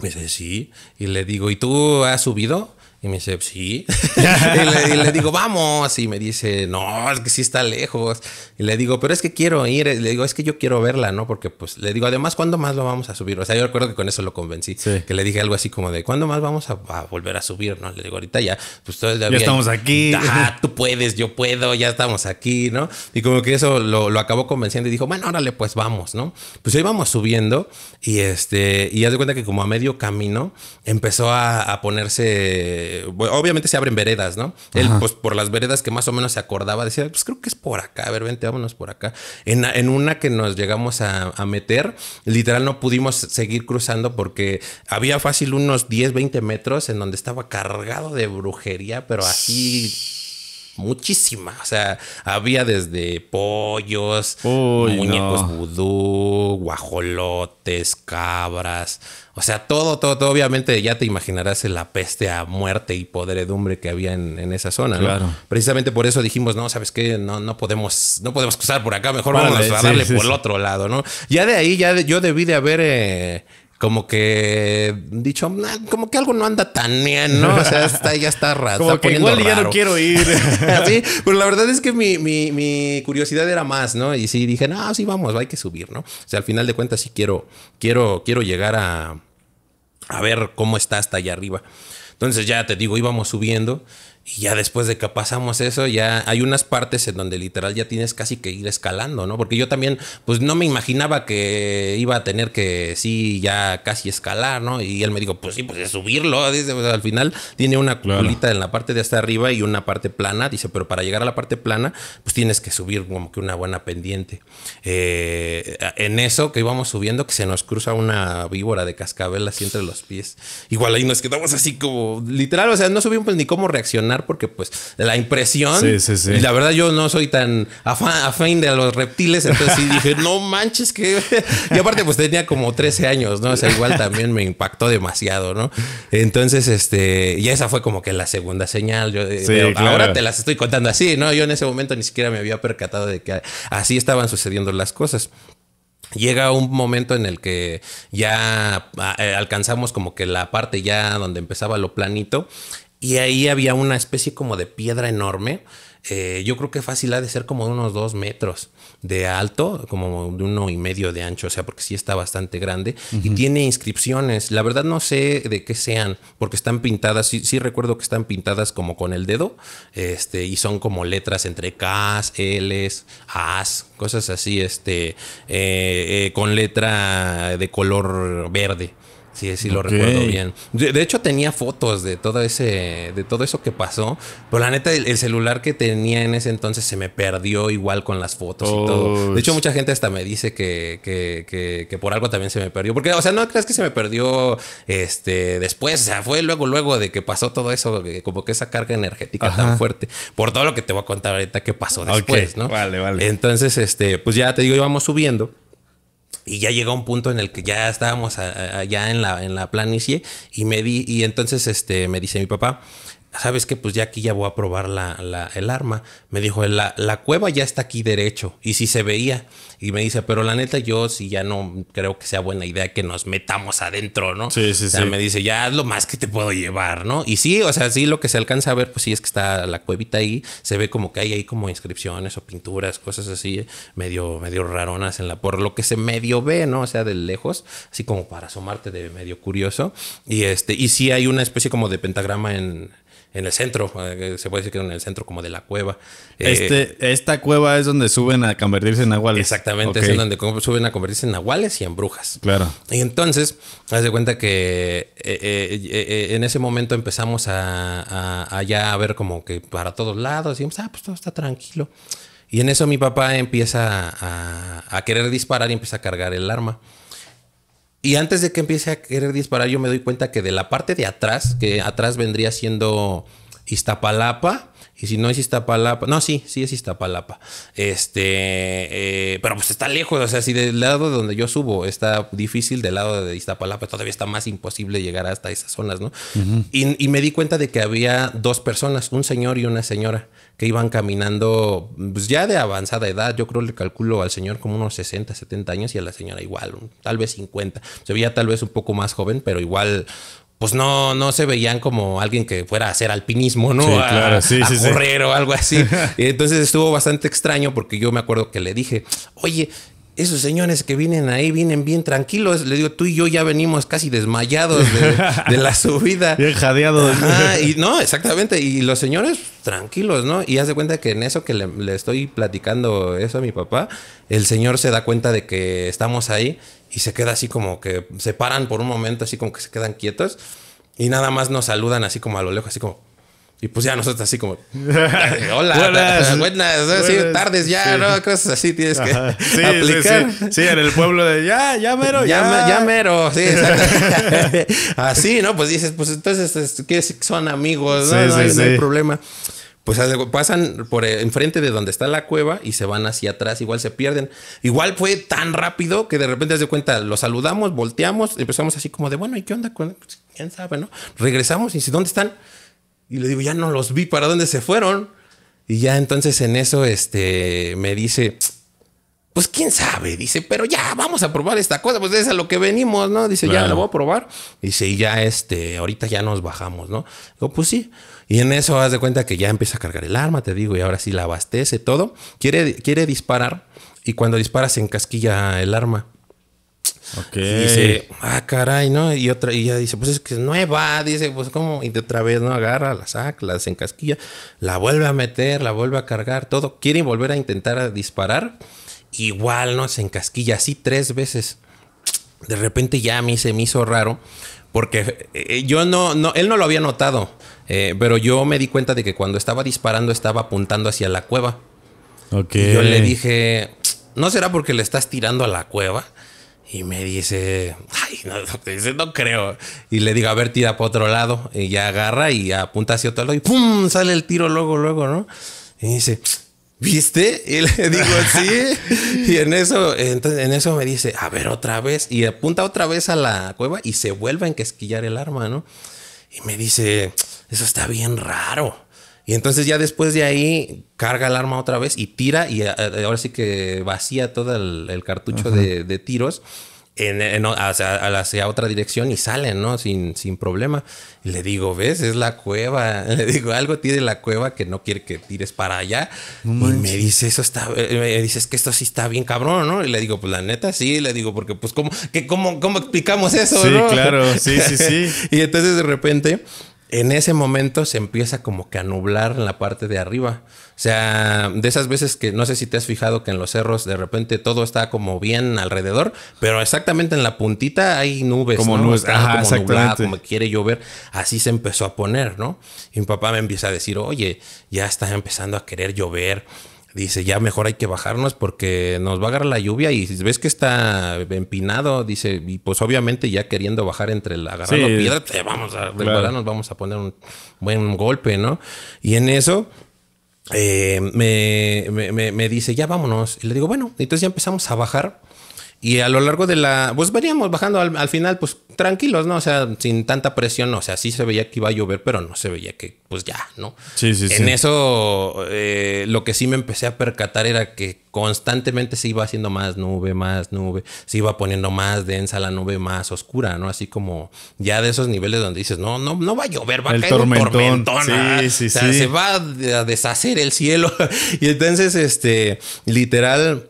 Speaker 2: Me dice, sí. Y le digo, ¿y tú has subido? Y me dice, sí. (laughs) y, le, digo, vamos. Y me dice, no, es que sí está lejos. Y le digo, pero es que quiero ir. le digo, es que yo quiero verla, ¿no? Porque pues le digo, además, ¿cuándo más lo vamos a subir? O sea, yo recuerdo que con eso lo convencí. Que le dije algo así como de, ¿cuándo más vamos a, volver a subir? No, le digo, ahorita ya, pues Ya estamos aquí. tú puedes, yo puedo, ya estamos aquí, ¿no? Y como que eso lo, acabó convenciendo y dijo, bueno, órale, pues vamos, ¿no? Pues ahí vamos subiendo. Y este, y ya de cuenta que como a medio camino empezó a ponerse obviamente se abren veredas, ¿no? pues por las veredas que más o menos se acordaba, decía, pues creo que es por acá, a ver, vente, vámonos por acá. En, una que nos llegamos a, a, meter, literal no pudimos seguir cruzando porque había fácil unos 10, 20 metros en donde estaba cargado de brujería, pero así muchísima. O sea, había desde pollos, muñecos vudú, guajolotes, cabras. O sea, todo, todo, todo. Obviamente ya te imaginarás la peste a muerte y podredumbre que había en, esa zona. Claro. Precisamente por eso dijimos, no, ¿sabes qué? No, no podemos, no podemos cruzar por acá. Mejor vamos a darle por el otro lado, ¿no? Ya de ahí, ya yo debí de haber... Eh, como que dicho, como que algo no anda tan bien, ¿no? O sea, está, ya está raro. Como que igual ya no quiero ir. (laughs) sí, pero pues la verdad es que mi, mi, mi, curiosidad era más, ¿no? Y sí dije, no, sí, vamos, hay que subir, ¿no? O sea, al final de cuentas sí quiero, quiero, quiero llegar a, a ver cómo está hasta allá arriba. Entonces ya te digo, íbamos subiendo y ya después de que pasamos eso, ya hay unas partes en donde literal ya tienes casi que ir escalando, ¿no? Porque yo también, pues no me imaginaba que iba a tener que, sí, ya casi escalar, ¿no? Y él me dijo, pues sí, pues subirlo. Dice, al final tiene una culita en la parte de hasta arriba y una parte plana. Dice, pero para llegar a la parte plana, pues tienes que subir como que una buena pendiente. Eh, en eso que íbamos subiendo, que se nos cruza una víbora de cascabel así entre los pies. Igual ahí nos quedamos así como, literal, o sea, no subimos ni cómo reaccionar porque pues la impresión. Y la verdad yo no soy tan afán de los reptiles, entonces dije, no manches que... (laughs) y aparte pues tenía como 13 años, ¿no? O sea, igual también me impactó demasiado, ¿no? Entonces, este, y esa fue como que la segunda señal. Yo, eh, Ahora te las estoy contando así, ¿no? Yo en ese momento ni siquiera me había percatado de que así estaban sucediendo las cosas llega un momento en el que ya ah, eh, alcanzamos como que la parte ya donde empezaba lo planito y ahí había una especie como de piedra enorme. Eh, yo creo que fácil ha de ser como de unos dos metros de alto, como de uno y medio de ancho, o sea, porque sí está bastante grande y tiene inscripciones. La verdad no sé de qué sean, porque están pintadas, sí, recuerdo que están pintadas como con el dedo, este, y son como letras entre Ks, Ls, As, cosas así, este, eh, eh, con letra de color verde. Sí, sí, lo recuerdo bien. De, hecho, tenía fotos de todo ese, de todo eso que pasó. Pero la neta, el, celular que tenía en ese entonces se me perdió igual con las fotos y todo. De hecho, mucha gente hasta me dice que, por algo también se me perdió. Porque, o sea, no crees que se me perdió este después. O sea, fue luego, luego de que pasó todo eso, como que esa carga energética tan fuerte. Por todo lo que te voy a contar ahorita que pasó después, ¿no? Vale, vale. Entonces, este, pues ya te digo, íbamos subiendo y ya llegó un punto en el que ya estábamos allá en la, en la planicie y me y entonces este, me dice mi papá, ¿sabes que Pues ya aquí ya voy a probar la, el arma. Me dijo, la, la, cueva ya está aquí derecho. Y si sí se veía. Y me dice, pero la neta, yo sí ya no creo que sea buena idea que nos metamos adentro, ¿no? Sí, sí, o sea, me dice, ya haz lo más que te puedo llevar, ¿no? Y sí, o sea, sí, lo que se alcanza a ver, pues sí es que está la cuevita ahí. Se ve como que hay ahí como inscripciones o pinturas, cosas así, eh, medio, medio raronas en la, por lo que se medio ve, ¿no? O sea, de lejos, así como para asomarte de medio curioso. Y este, y sí hay una especie como de pentagrama en en el centro, eh, se puede decir que en el centro como de la cueva. Eh, este,
Speaker 1: esta cueva es donde suben a convertirse en nahuales. Exactamente, es donde
Speaker 2: suben a convertirse en nahuales y en brujas. Claro. Y entonces, haz de cuenta que eh, en ese momento empezamos a, ya a ver como que para todos lados, y ah, pues todo está tranquilo. Y en eso mi papá empieza a querer disparar y empieza a cargar el arma. Y antes de que empiece a querer disparar, yo me doy cuenta que de la parte de atrás, que atrás vendría siendo Iztapalapa, y si no es Iztapalapa, no, sí, sí es Iztapalapa. Este, eh, pero pues está lejos, o sea, si del lado donde yo subo está difícil, del lado de Iztapalapa todavía está más imposible llegar hasta esas zonas, ¿no? y, y, me di cuenta de que había dos personas, un señor y una señora, que iban caminando pues ya de avanzada edad. Yo creo le calculo al señor como unos 60, 70 años y a la señora igual, tal vez 50. Se veía tal vez un poco más joven, pero igual pues no, no se veían como alguien que fuera a hacer alpinismo, ¿no? claro, correr o algo así. (laughs) Entonces estuvo bastante extraño porque yo me acuerdo que le dije, oye, esos señores que vienen ahí vienen bien tranquilos. Le digo, tú y yo ya venimos casi desmayados de, la (laughs) subida. bien jadeados. y no, exactamente. Y los señores tranquilos, ¿no? Y hace cuenta que en eso que le, le estoy platicando eso a mi papá, el señor se da cuenta de que estamos ahí y se queda así como que se paran por un momento, así como que se quedan quietos y nada más nos saludan así como a lo lejos, así como y pues ya nosotros así como, (laughs) hola, buenas, buenas, tardes ya, ¿no? Cosas así tienes que aplicar. Sí, en el pueblo de ya, ya mero, ya. Ya, mero, sí, (laughs) (laughs) así, ¿no? Pues dices, pues entonces, este, ¿qué son amigos? No, hay, problema. Pues pasan por eh, enfrente de donde está la cueva y se van hacia atrás, igual se pierden. Igual fue tan rápido que de repente se de cuenta, los saludamos, volteamos, empezamos así como de, bueno, ¿y qué onda? ¿Quién sabe, no? Regresamos y si ¿dónde están? Y le digo, ya no los vi, ¿para dónde se fueron? Y ya entonces en eso este, me dice, pues quién sabe, dice, pero ya vamos a probar esta cosa, pues es a lo que venimos, ¿no? Dice, ya lo voy a probar. Dice, y ya este, ahorita ya nos bajamos, ¿no? Digo, pues sí. Y en eso haz de cuenta que ya empieza a cargar el arma, te digo, y ahora sí la abastece todo. Quiere, quiere disparar y cuando dispara se encasquilla el arma.
Speaker 1: Y dice,
Speaker 2: ah, caray, ¿no? Y otra, y ella dice, pues es que es nueva, dice, pues cómo, y de otra vez, ¿no? Agarra, la saca, la encasquilla, la vuelve a meter, la vuelve a cargar, todo. Quiere volver a intentar disparar, igual, ¿no? Se encasquilla así tres veces. De repente ya a mí se me hizo raro, porque eh, yo no, no, él no lo había notado, eh, pero yo me di cuenta de que cuando estaba disparando estaba apuntando hacia la cueva.
Speaker 1: Okay. yo le
Speaker 2: dije, ¿no será porque le estás tirando a la cueva? Y me dice, ay, no, (laughs) no creo. Y le digo, a ver, tira para otro lado. Y ya agarra y apunta hacia otro lado y ¡pum! Sale el tiro luego, luego, ¿no? Y dice, ¿viste? Y le (laughs) digo, sí. y en eso, en eso me dice, a ver, otra vez. Y apunta otra vez a la cueva y se vuelve a enquesquillar el arma, ¿no? Y me dice, eso está bien raro. Y entonces ya después de ahí carga el arma otra vez y tira y eh, eh, ahora sí que vacía todo el, cartucho de, tiros en, hacia, otra dirección y salen, ¿no? Sin, sin problema. le digo, ¿ves? Es la cueva. (laughs) Le digo, algo tiene la cueva que no quiere que tires para allá. y me dice, eso está, eh, me dices que esto sí está bien cabrón, ¿no? Y le digo, pues la neta sí, le digo, porque pues cómo, que cómo, cómo explicamos eso, Sí, claro, (laughs) sí, sí, sí. y entonces de repente en ese momento se empieza como que a nublar en la parte de arriba. O sea, de esas veces que no sé si te has fijado que en los cerros de repente todo está como bien alrededor, pero exactamente en la puntita hay nubes. Como ¿no? como, como quiere llover. Así se empezó a poner, ¿no? Y mi papá me empieza a decir, oye, ya está empezando a querer llover dice, ya mejor hay que bajarnos porque nos va a agarrar la lluvia y si ves que está empinado, dice, y pues obviamente ya queriendo bajar entre la agarrando piedra, vamos a nos vamos a poner un buen golpe, ¿no? Y en eso eh, me, me, dice, ya vámonos. Y le digo, bueno, entonces ya empezamos a bajar. Y a lo largo de la. Pues veníamos bajando al, final, pues tranquilos, ¿no? O sea, sin tanta presión. O sea, sí se veía que iba a llover, pero no se veía que, pues
Speaker 1: ya, ¿no? Sí, sí, sí. En
Speaker 2: eso, eh, lo que sí me empecé a percatar era que constantemente se iba haciendo más nube, más nube. Se iba poniendo más densa la nube, más oscura, ¿no? Así como ya de esos niveles donde dices, no, no, no va a llover, va a caer tormentón. un tormentón. Sí, sí, o sea, se va a deshacer el cielo. (laughs) y entonces, este, literal,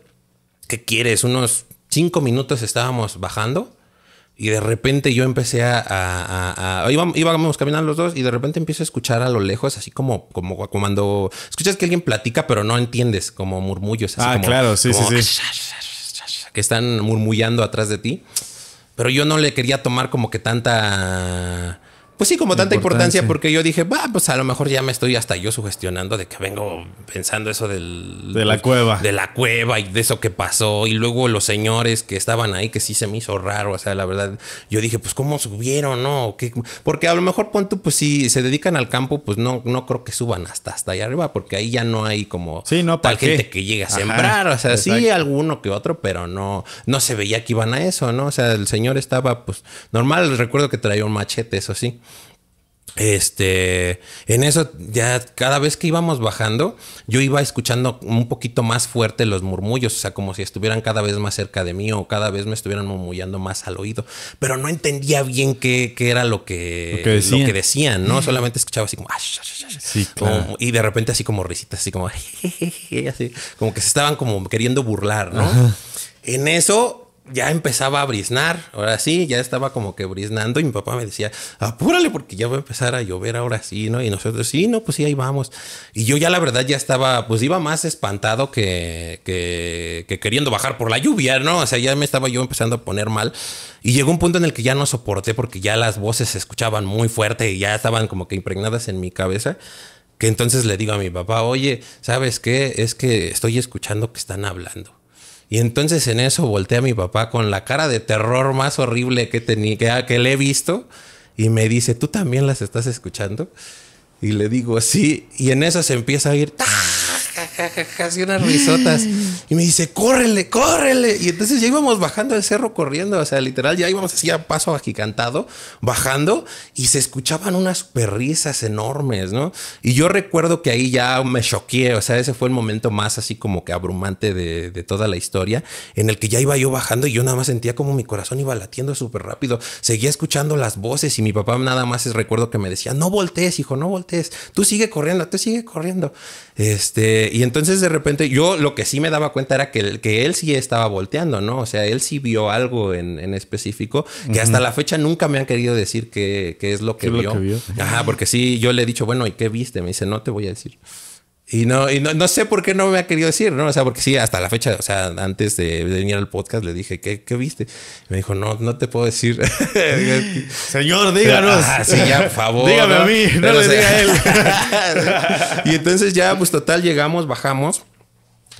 Speaker 2: ¿qué quieres? Unos cinco minutos estábamos bajando y de repente yo empecé a... a, íbamos, caminando los dos y de repente empiezo a escuchar a lo lejos, así como, como, cuando escuchas que alguien platica pero no entiendes, como murmullos. ah, claro, sí, sí, sí. Que están murmullando atrás de ti. Pero yo no le quería tomar como que tanta pues sí, como tanta importancia, porque yo dije, va, pues a lo mejor ya me estoy hasta yo sugestionando de que vengo pensando eso del... De la pues, cueva. De la cueva y de eso que pasó. Y luego los señores que estaban ahí, que sí se me hizo raro, o sea, la verdad, yo dije, pues cómo subieron, ¿no? Porque a lo mejor, pon pues si se dedican al campo, pues no, no creo que suban hasta, hasta allá arriba, porque ahí ya no hay como tal gente que llega a sembrar, o sea, sí alguno que otro, pero no, no se veía que iban a eso, ¿no? O sea, el señor estaba, pues, normal, recuerdo que traía un machete, eso sí. Este, en eso ya cada vez que íbamos bajando, yo iba escuchando un poquito más fuerte los murmullos, o sea, como si estuvieran cada vez más cerca de mí o cada vez me estuvieran murmullando más al oído, pero no entendía bien qué, era lo que, decían. ¿no? Solamente escuchaba así ah, como, y de repente así como risitas, así como, (laughs) así, como que se estaban como queriendo burlar, ¿no? En eso ya empezaba a brisnar, ahora sí, ya estaba como que brisnando y mi papá me decía, apúrale porque ya va a empezar a llover ahora sí, ¿no? Y nosotros, sí, no, pues sí, ahí vamos. Y yo ya la verdad ya estaba, pues iba más espantado que, que, que queriendo bajar por la lluvia, ¿no? O sea, ya me estaba yo empezando a poner mal y llegó un punto en el que ya no soporté porque ya las voces se escuchaban muy fuerte y ya estaban como que impregnadas en mi cabeza que entonces le digo a mi papá, oye, ¿sabes qué? Es que estoy escuchando que están hablando. Y entonces en eso volteé a mi papá con la cara de terror más horrible que, tenía, ah, que, le he visto y me dice, ¿tú también las estás escuchando? Y le digo, sí, y en eso se empieza a ir,
Speaker 1: Hacía unas risotas.
Speaker 2: Y me dice, córrele, córrele. Y entonces ya íbamos bajando el cerro corriendo, o sea, literal, ya íbamos así a paso agigantado, bajando y se escuchaban unas perrisas enormes, ¿no? Y yo recuerdo que ahí ya me choqué, o sea, ese fue el momento más así como que abrumante de, toda la historia, en el que ya iba yo bajando y yo nada más sentía como mi corazón iba latiendo súper rápido. Seguía escuchando las voces y mi papá nada más es recuerdo que me decía, no voltees, hijo, no voltees, tú sigue corriendo, tú sigue corriendo. Este, y entonces de repente yo lo que sí me daba cuenta era que, que él sí estaba volteando, ¿no? O sea, él sí vio algo en, específico que hasta la fecha nunca me han querido decir qué, qué es lo que, vio. Lo que vio. Ajá, porque sí, yo le he dicho, bueno, ¿y qué viste? Me dice, no te voy a decir. Y no, no, sé por qué no me ha querido decir, ¿no? O sea, porque sí, hasta la fecha, o sea, antes de, venir al podcast le dije, ¿qué, viste? me dijo, no, no te puedo decir. (laughs) Señor, díganos. sí, ya, por favor. Dígame a mí, no le diga a él. (laughs) y entonces ya, pues total, llegamos, bajamos.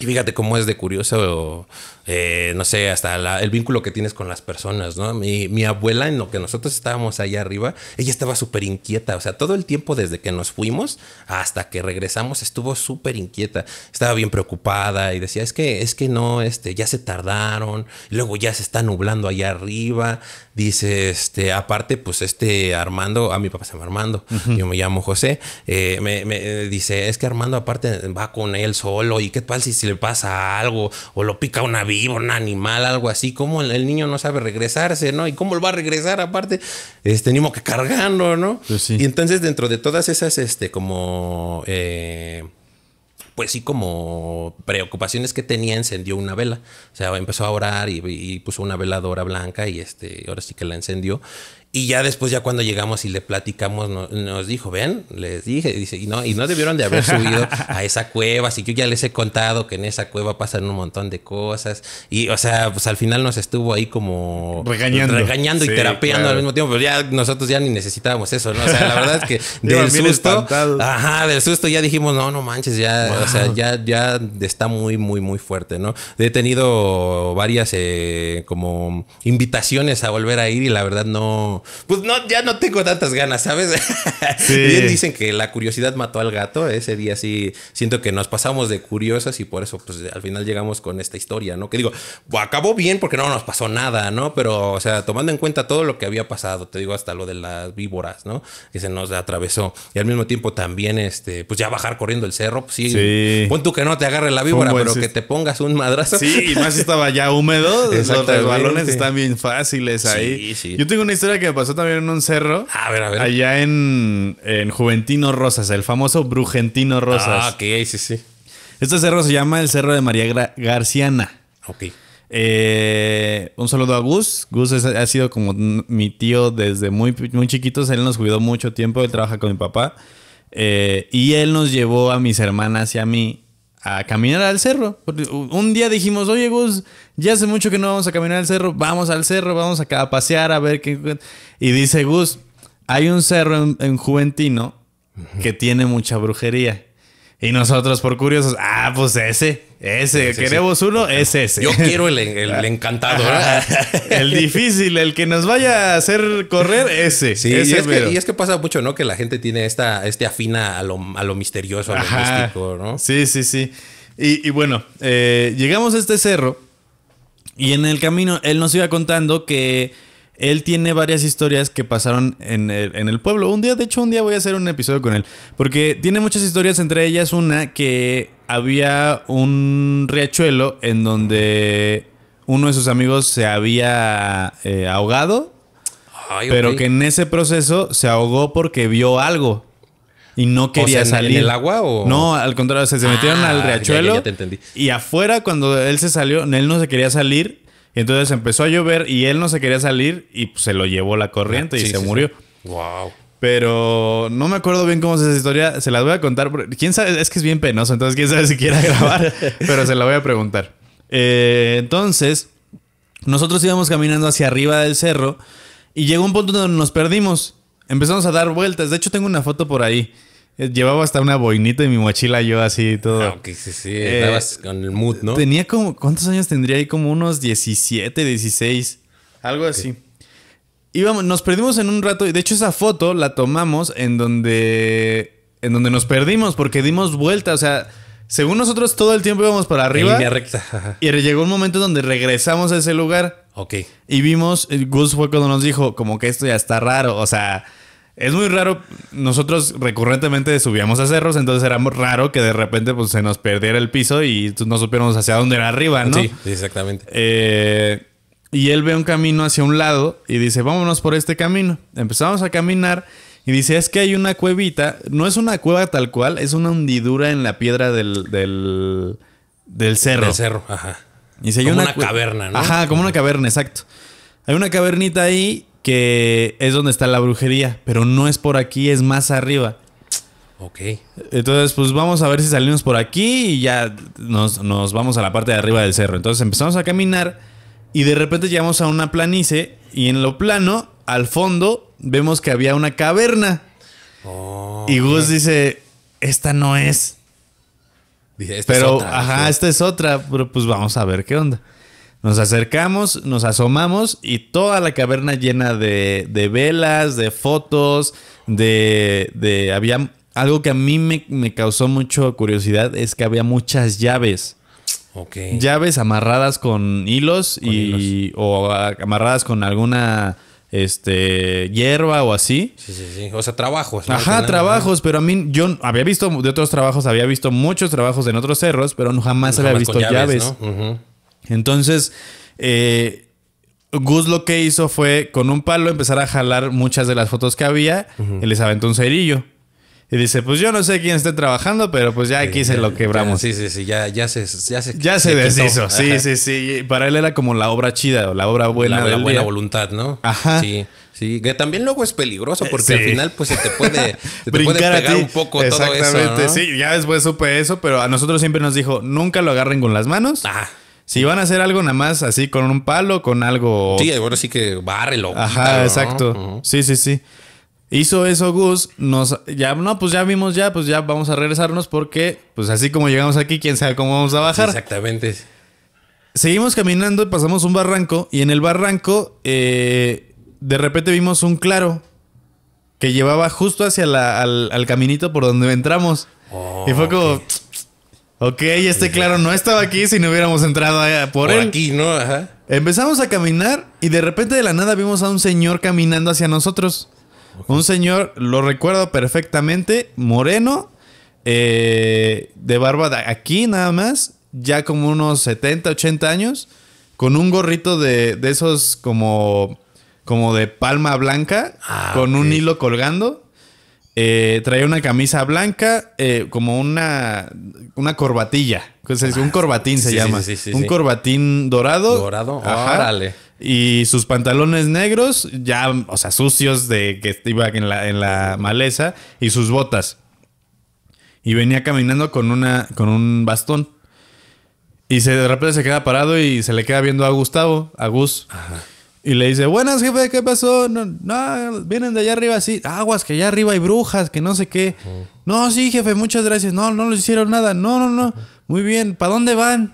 Speaker 2: Y fíjate cómo es de curioso eh, no sé, hasta el vínculo que tienes con las personas, ¿no? Mi, abuela, en lo que nosotros estábamos allá arriba, ella estaba súper inquieta, o sea, todo el tiempo desde que nos fuimos hasta que regresamos estuvo súper inquieta, estaba bien preocupada y decía, es que, es que no, este, ya se tardaron, luego ya se está nublando allá arriba, dice, este, aparte, pues este Armando, a mi papá se llama Armando, yo me llamo José, eh, me, eh, dice, es que Armando aparte va con él solo, y qué tal si, si le pasa algo, o lo pica una vida, un animal, algo así. como el, niño no sabe regresarse, no? ¿Y cómo lo va a regresar aparte? tenemos este, que cargarlo ¿no? Pues y entonces dentro de todas esas, este, como... Eh, pues sí, como preocupaciones que tenía, encendió una vela. O sea, empezó a orar y, puso una veladora blanca y este, ahora sí que la encendió. Y ya después, ya cuando llegamos y le platicamos, nos dijo, ven, les dije, dice, y no, y no debieron de haber subido (laughs) a esa cueva, así que yo ya les he contado que en esa cueva pasan un montón de cosas. Y, o sea, pues al final nos estuvo ahí como regañando, y terapeando al mismo tiempo, pero ya nosotros ya ni necesitábamos eso, ¿no? O sea, la verdad es que (laughs) del susto, ajá, del susto ya dijimos, no, no manches, ya, o sea, ya, ya está muy, muy, muy fuerte, ¿no? He tenido varias eh, como invitaciones a volver a ir y la verdad no pues no, ya no tengo tantas ganas, ¿sabes? (laughs) dicen que la curiosidad mató al gato, ese día sí siento que nos pasamos de curiosas y por eso pues al final llegamos con esta historia, ¿no? Que digo, acabó bien porque no nos pasó nada, ¿no? Pero, o sea, tomando en cuenta todo lo que había pasado, te digo hasta lo de las víboras, ¿no? Que se nos atravesó. Y al mismo tiempo también, este, pues ya bajar corriendo el cerro, pues sí. Pon tú que no te agarre la víbora, pero que te pongas un madrazo. Sí, y más
Speaker 1: estaba ya húmedo, los balones están bien fáciles ahí. sí. Yo tengo una historia que pasó también en un cerro. Allá en, Juventino Rosas, el famoso Brujentino Rosas. Ah, ok, sí, sí. Este cerro se llama el Cerro de María Garciana. Ok. Eh, un saludo a Gus. Gus ha sido como mi tío desde muy, muy chiquitos. Él nos cuidó mucho tiempo. Él trabaja con mi papá. Eh, y él nos llevó a mis hermanas y a mí a caminar al cerro. Un día dijimos, oye Gus, ya hace mucho que no vamos a caminar al cerro, vamos al cerro, vamos a pasear, a ver qué... Y dice Gus, hay un cerro en, en Juventino que tiene mucha brujería. Y nosotros, por curiosos, ah, pues ese. Ese, queremos uno, es ese. Yo quiero el, el, (laughs) el ah. el difícil, el que nos vaya a hacer correr, ese. y, es
Speaker 2: que, pasa mucho, ¿no? Que la gente tiene esta, este afina a lo,
Speaker 1: misterioso, a lo místico, ¿no? Sí, sí, sí. Y, bueno, eh, llegamos a este cerro y en el camino él nos iba contando que él tiene varias historias que pasaron en el, en el pueblo. Un día, de hecho, un día voy a hacer un episodio con él, porque tiene muchas historias, entre ellas una que había un riachuelo en donde uno de sus amigos se había eh, ahogado, pero que en ese proceso se ahogó porque vio algo y no quería salir. ¿En el agua o...? No, al contrario, se metieron ah, al riachuelo. Y afuera, cuando él se salió, él no se quería salir. Y entonces empezó a llover y él no se quería salir y pues, se lo llevó la corriente y se murió. Wow. Pero no me acuerdo bien cómo es esa historia. Se las voy a contar. ¿Quién sabe? Es que es bien penoso, entonces quién sabe si quiera (laughs) grabar. pero se la voy a preguntar. Eh, entonces, nosotros íbamos caminando hacia arriba del cerro y llegó un punto donde nos perdimos. Empezamos a dar vueltas. De hecho, tengo una foto por ahí. Eh, llevaba hasta una boinita en mi mochila yo así todo. Ah, sí, sí. Eh, con el mood, ¿no? Tenía como... ¿Cuántos años tendría ahí? Como unos 17, 16. Algo así nos perdimos en un rato y de hecho esa foto la tomamos en donde, en donde nos perdimos porque dimos vuelta, o sea, según nosotros todo el tiempo íbamos para arriba.
Speaker 2: recta. (laughs)
Speaker 1: y llegó un momento donde regresamos a ese lugar. Ok. Y vimos, eh, Gus fue cuando nos dijo como que esto ya está raro, o sea... Es muy raro, nosotros recurrentemente subíamos a cerros, entonces era raro que de repente pues, se nos perdiera el piso y no supiéramos hacia dónde era arriba, ¿no? Sí, exactamente. Eh, y él ve un camino hacia un lado y dice, vámonos por este camino. Empezamos a caminar y dice, es que hay una cuevita, no es una cueva tal cual, es una hundidura en la piedra del, del, cerro. Del cerro, ajá. Y dice, como una, caverna, ¿no? Ajá, como una caverna, exacto. Hay una cavernita ahí que es donde está la brujería, pero no es por aquí, es más arriba. Ok. Entonces, pues vamos a ver si salimos por aquí y ya nos, nos vamos a la parte de arriba del cerro. Entonces empezamos a caminar y de repente llegamos a una planicie y en lo plano, al fondo, vemos que había una caverna. Oh, y Gus dice, esta no es. pero, ajá, esta es otra, pero pues vamos a ver qué onda. Nos acercamos, nos asomamos y toda la caverna llena de, velas, de fotos, de, de... Había algo que a mí me, me causó mucha curiosidad, es que había muchas llaves. Llaves amarradas con hilos y o ah, amarradas con alguna este hierba o así. Sí,
Speaker 2: sí, sí. O sea, trabajos. Ajá,
Speaker 1: trabajos, pero a mí yo había visto de otros trabajos, había visto muchos trabajos en otros cerros, pero jamás, había visto llaves. Entonces, eh, Gus lo que hizo fue con un palo empezar a jalar muchas de las fotos que había y les aventó un cerillo. Y dice, pues yo no sé quién esté trabajando, pero pues ya aquí se lo quebramos. sí,
Speaker 2: sí, sí, ya, ya se Ya se, ya se, deshizo, sí, sí,
Speaker 1: sí. Para él era como la obra chida o la obra buena. La, buena
Speaker 2: voluntad, ¿no?
Speaker 1: Ajá. Sí. Sí, que también luego es peligroso porque al final pues se te puede, (laughs) te pegar un poco todo eso. Sí, ya después supe eso, pero a nosotros siempre nos dijo, nunca lo agarren con las manos. Ajá. Ah. Si van a hacer algo nada más así con un palo, con algo. Sí,
Speaker 2: ahora sí que bárrelo. Ajá, exacto.
Speaker 1: Sí, sí, sí. Hizo eso Gus, nos ya no, pues ya vimos ya, pues ya vamos a regresarnos porque pues así como llegamos aquí, quién sabe cómo vamos a bajar. Exactamente. Seguimos caminando y pasamos un barranco y en el barranco eh, de repente vimos un claro que llevaba justo hacia la, al, caminito por donde entramos. Oh, y fue como, ok, este claro no estaba aquí si no hubiéramos entrado por, aquí, ¿no? Ajá. Empezamos a caminar y de repente de la nada vimos a un señor caminando hacia nosotros. Un señor, lo recuerdo perfectamente, moreno, eh, de barba aquí nada más, ya como unos 70, 80 años, con un gorrito de, esos como, como de palma blanca, ah, con un hilo colgando. Eh, traía una camisa blanca, eh, como una, una corbatilla. Ah, un corbatín se llama. un corbatín dorado. Dorado, órale. Y sus pantalones negros, ya, o sea, sucios de que iba en la, maleza, y sus botas. Y venía caminando con, una, con un bastón. Y de repente se queda parado y se le queda viendo a Gustavo, a Gus. Y le dice, buenas jefe, ¿qué pasó? No, vienen de allá arriba así. Aguas, que allá arriba hay brujas, que no sé qué. No, sí, jefe, muchas gracias. No, no les hicieron nada. No, no, no. Muy bien, ¿para dónde van?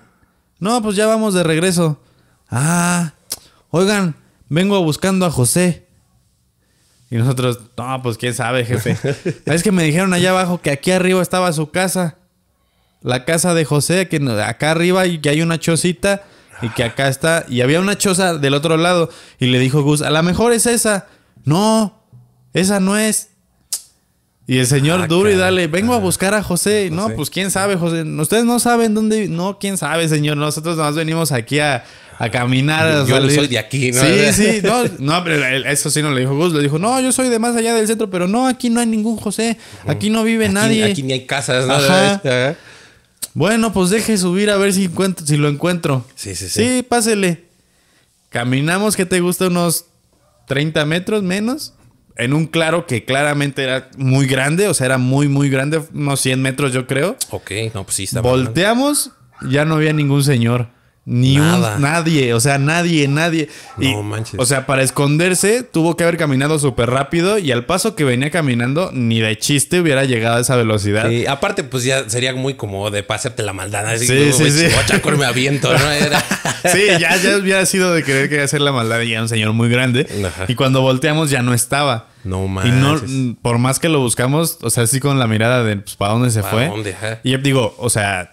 Speaker 1: No, pues ya vamos de regreso. Ah, oigan, vengo buscando a José. Y nosotros, no, pues quién sabe, jefe. (laughs) es que me dijeron allá abajo que aquí arriba estaba su casa. La casa de José, que acá arriba y que hay una chocita y que acá está. Y había una choza del otro lado. Y le dijo Gus, a lo mejor es esa. No, esa no es. Y el señor ah, duro y dale, vengo a buscar a José. No, pues quién sabe, José. Ustedes no saben dónde. No, quién sabe, señor. Nosotros nada más venimos aquí a, caminar. Yo soy de aquí, ¿no? Sí, sí. No, pero eso sí no le dijo Gus. Le dijo, no, yo soy de más allá del centro, pero no, aquí no hay ningún José. Aquí no vive nadie. Aquí ni hay casas, ¿no? Bueno, pues deje subir a ver si, si lo encuentro. Sí, sí, sí. Sí, pásele. Caminamos, ¿qué te gusta? Unos 30 metros menos en un claro que claramente era muy grande, o sea, era muy, muy grande, unos 100 metros yo creo. Ok, no, pues sí, está Volteamos, ya no había ningún señor. Ni nadie, o sea, nadie, nadie. No manches. O sea, para esconderse tuvo que haber caminado súper rápido y al paso que venía caminando, ni de chiste hubiera llegado a esa velocidad. Sí,
Speaker 2: aparte, pues ya sería muy como de pasarte la maldad. Así sí, sí, sí. me aviento, ¿no? (laughs)
Speaker 1: sí, ya, ya hubiera sido de querer que hacer la maldad y era un señor muy grande. Y cuando volteamos ya no estaba. No manches. Y no, por más que lo buscamos, o sea, así con la mirada de, pues, ¿para dónde se ¿Para fue? Dónde, Y digo, o sea,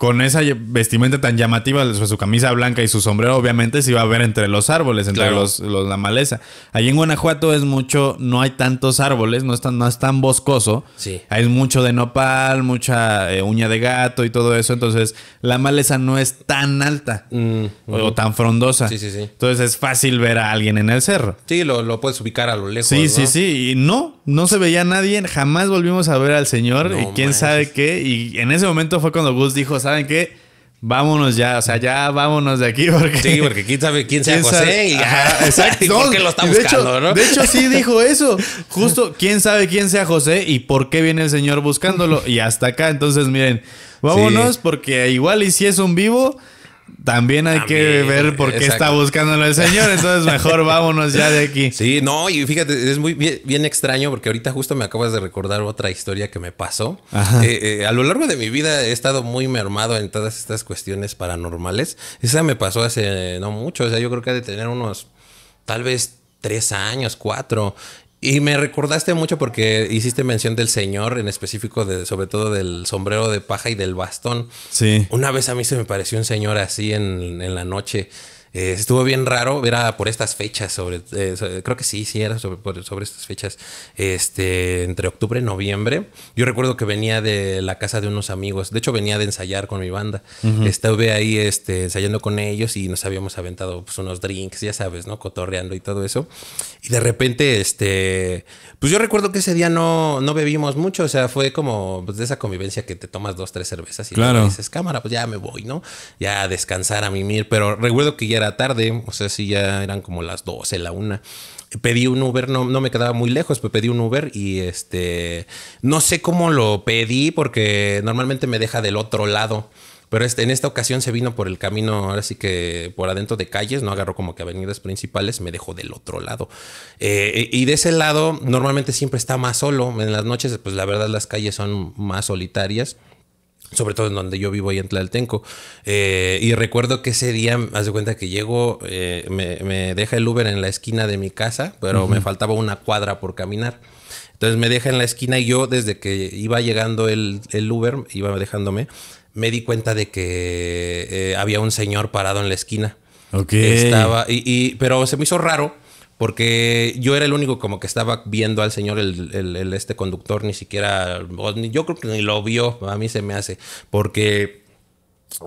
Speaker 1: con esa vestimenta tan llamativa, su camisa blanca y su sombrero, obviamente se iba a ver entre los árboles, entre los, la maleza. Allí en Guanajuato es mucho, no hay tantos árboles, no es tan, boscoso. Sí. Hay mucho de nopal, mucha eh, uña de gato y todo eso. Entonces, la maleza no es tan alta mm, o, tan frondosa. Sí, sí, sí. Entonces, es fácil ver a alguien en el cerro. Sí, lo, puedes ubicar a lo lejos. Sí, sí, sí. Y no, no se veía a nadie. Jamás volvimos a ver al señor y quién sabe qué. Y en ese momento fue cuando Gus dijo, ¿saben qué? Vámonos ya, o sea, ya vámonos de aquí porque... Sí, porque quién sabe quién sea José y ya... (laughs) exacto. ¿Por lo está buscando, de hecho, no? De hecho, sí (laughs) dijo eso. Justo, quién sabe quién sea José y por qué viene el Señor buscándolo. Y hasta acá, entonces miren, vámonos porque igual y si es un vivo también hay que ver por qué está buscándolo el Señor, entonces mejor (laughs) vámonos ya de aquí. Sí, no,
Speaker 2: y fíjate, es muy bien, extraño porque ahorita justo me acabas de recordar otra historia que me pasó. Eh, eh, a lo largo de mi vida he estado muy mermado en todas estas cuestiones paranormales. Esa me pasó hace no mucho, o sea, yo creo que ha de tener unos tal vez tres años, cuatro, y me recordaste mucho porque hiciste mención del señor, en específico, de, sobre todo del sombrero de paja y del bastón. Sí. Una vez a mí se me pareció un señor así en, en la noche. Eh, estuvo bien raro, era por estas fechas, sobre, eh, creo que sí, sí, era sobre, sobre, estas fechas, este, entre octubre y noviembre. Yo recuerdo que venía de la casa de unos amigos, de hecho venía de ensayar con mi banda, estuve ahí este, ensayando con ellos y nos habíamos aventado pues, unos drinks, ya sabes, ¿no? Cotorreando y todo eso. Y de repente, este, pues yo recuerdo que ese día no, no bebimos mucho, o sea, fue como pues, de esa convivencia que te tomas dos, tres cervezas y dices, cámara, pues ya me voy, ¿no? Ya a descansar, a mimir, pero recuerdo que ya era tarde, o sea, si ya eran como las 12, la una. Pedí un Uber, no, no me quedaba muy lejos, pero pedí un Uber y este, no sé cómo lo pedí porque normalmente me deja del otro lado. Pero este, en esta ocasión se vino por el camino, ahora sí que por adentro de calles, no agarró como que avenidas principales, me dejó del otro lado. Eh, y de ese lado normalmente siempre está más solo. En las noches, pues la verdad las calles son más solitarias sobre todo en donde yo vivo ahí en Tlaltenco. Eh, y recuerdo que ese día, haz de cuenta que llego, eh, me, deja el Uber en la esquina de mi casa, pero me faltaba una cuadra por caminar. Entonces me deja en la esquina y yo desde que iba llegando el, el Uber, iba dejándome, me di cuenta de que eh, había un señor parado en la esquina. Ok. Estaba, y, pero se me hizo raro porque yo era el único como que estaba viendo al señor, el, este conductor, ni siquiera, yo creo que ni lo vio, a mí se me hace, porque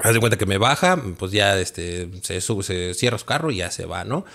Speaker 2: haz de cuenta que me baja, pues ya este, se, se cierra su carro y ya se va, ¿no?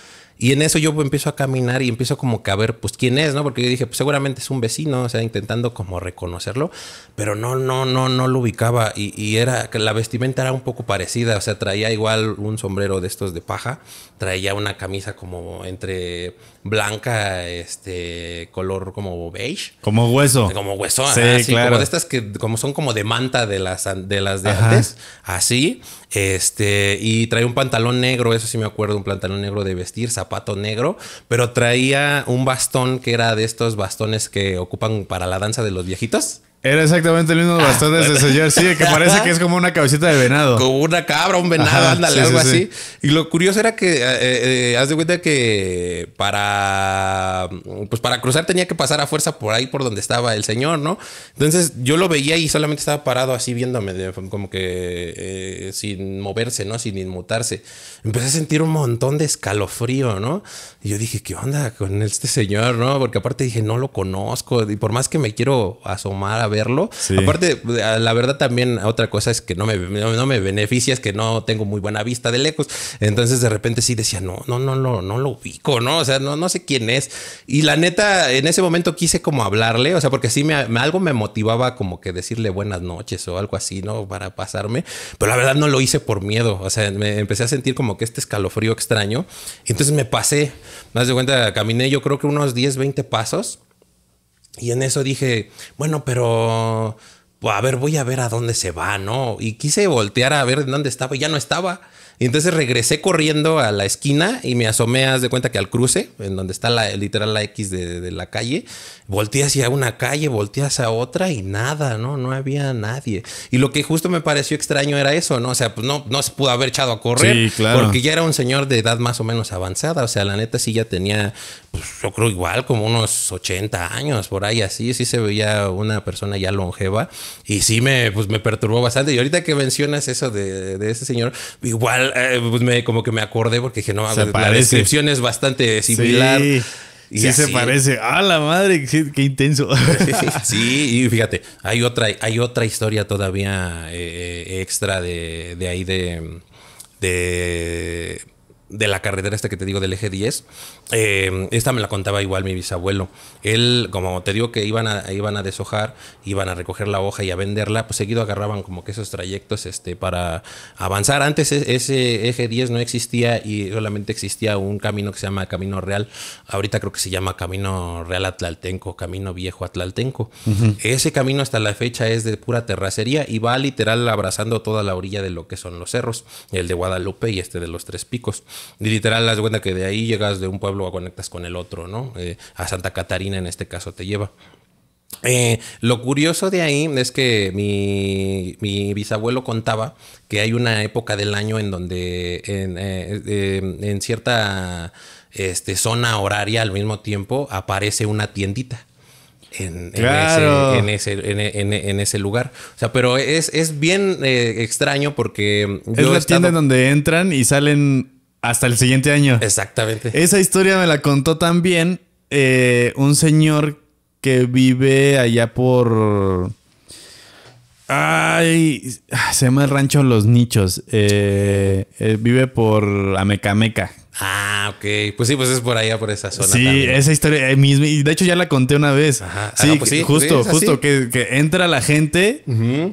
Speaker 2: Y en eso yo empiezo a caminar y empiezo como que a ver, pues, quién es, ¿no? Porque yo dije, pues, seguramente es un vecino, o sea, intentando como reconocerlo, pero no, no, no, no lo ubicaba. Y, y era que la vestimenta era un poco parecida, o sea, traía igual un sombrero de estos de paja, traía una camisa como entre blanca, este, color como beige.
Speaker 1: Como hueso. Como hueso, sí, claro. como de estas
Speaker 2: que como son como de manta de las de, las de antes, así. Este, y traía un pantalón negro, eso sí me acuerdo, un pantalón negro de vestir, Pato negro, pero traía un bastón que era de estos bastones que ocupan para la danza de los viejitos. Era exactamente el mismo ah, bastón de ese señor, sí, que parece que es como
Speaker 1: una cabecita de venado. Como una cabra, un
Speaker 2: venado, ándale, algo así. Y lo curioso era que, eh, eh, haz de cuenta que para, pues para cruzar tenía que pasar a fuerza por ahí, por donde estaba el señor, ¿no? Entonces yo lo veía y solamente estaba parado así viéndome, como que eh, sin moverse, ¿no? Sin inmutarse. Empecé a sentir un montón de escalofrío, ¿no? Y yo dije, ¿qué onda con este señor, no? Porque aparte dije, no lo conozco. Y por más que me quiero asomar verlo. Aparte, la verdad también otra cosa es que no me, no, me beneficia, es que no tengo muy buena vista de lejos. Entonces de repente sí decía, no, no, no, no, no lo ubico, ¿no? O sea, no, no sé quién es. Y la neta, en ese momento quise como hablarle, o sea, porque sí me, algo me motivaba como que decirle buenas noches o algo así, ¿no? Para pasarme. Pero la verdad no lo hice por miedo, o sea, me empecé a sentir como que este escalofrío extraño. entonces me pasé, más de cuenta, caminé yo creo que unos 10, 20 pasos y en eso dije, bueno, pero pues, a ver, voy a ver a dónde se va, ¿no? Y quise voltear a ver dónde estaba y ya no estaba. Y entonces regresé corriendo a la esquina y me asomé, haz de cuenta que al cruce, en donde está la, literal la X de, la calle, volteé hacia una calle, volteas a otra y nada, ¿no? No había nadie. Y lo que justo me pareció extraño era eso, ¿no? O sea, pues no, no se pudo haber echado a correr sí, claro. porque ya era un señor de edad más o menos avanzada. O sea, la neta sí ya tenía pues, yo creo igual, como unos 80 años, por ahí así, sí se veía una persona ya longeva y sí me, pues, me perturbó bastante. Y ahorita que mencionas eso de, ese señor, igual, eh, pues me, como que me acordé porque no, la descripción es bastante similar. Sí. Y sí se parece.
Speaker 1: ¡Ah, la madre! ¡Qué, intenso! (laughs)
Speaker 2: sí, y fíjate, hay otra, hay otra historia todavía eh, eh, extra de, de ahí de de la carretera esta que te digo del eje 10, eh, esta me la contaba igual mi bisabuelo. Él, como te digo que iban a, iban a deshojar, iban a recoger la hoja y a venderla, pues seguido agarraban como que esos trayectos este, para avanzar. Antes e-, ese eje 10 no existía y solamente existía un camino que se llama Camino Real. Ahorita creo que se llama Camino Real Atlaltenco, Camino Viejo Atlaltenco. Ese camino hasta la fecha es de pura terracería y va literal abrazando toda la orilla de lo que son los cerros, el de Guadalupe y este de los Tres Picos. Y literal, das cuenta que de ahí llegas de un pueblo a conectas con el otro, ¿no? Eh, a Santa Catarina en este caso te lleva. Eh, lo curioso de ahí es que mi, bisabuelo contaba que hay una época del año en donde en, eh, cierta este, zona horaria al mismo tiempo aparece una tiendita. En, ese, lugar.
Speaker 1: O sea, pero es, bien extraño porque... Es la tienda en donde entran y salen hasta el siguiente año. Exactamente. Esa historia me la contó también eh, un señor que vive allá por... Ay, se llama el rancho Los Nichos. Eh, eh, vive por Amecameca.
Speaker 2: Ah, ok. Pues sí, pues es por allá, por esa zona. Sí, esa
Speaker 1: historia eh, de hecho ya la conté una vez. Ajá. Ah, sí, pues justo, justo. Que, entra la gente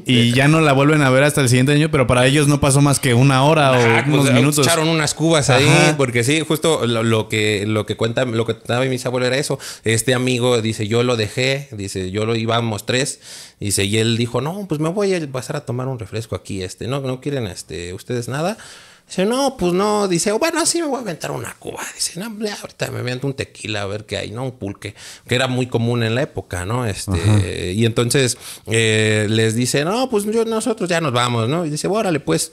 Speaker 1: y ya no la vuelven a ver hasta el siguiente año, pero para ellos no pasó más que una hora o unos minutos. Echaron
Speaker 2: unas cubas ahí, porque sí, justo lo, que lo que cuenta, lo que contaba mi abuelo era eso. Este amigo dice, yo lo dejé, dice, yo lo íbamos tres. Dice, y él dijo, no, pues me voy a pasar a tomar un refresco aquí, este, no, no quieren este, ustedes nada. Dice, no, pues no. Dice, bueno, sí me voy a aventar una cuba. Dice, no, ahorita me aviento un tequila a ver qué hay, ¿no? Un pulque, que era muy común en la época, ¿no? Este, y entonces eh, les dice, no, pues yo, nosotros ya nos vamos, ¿no? Y dice, órale, pues.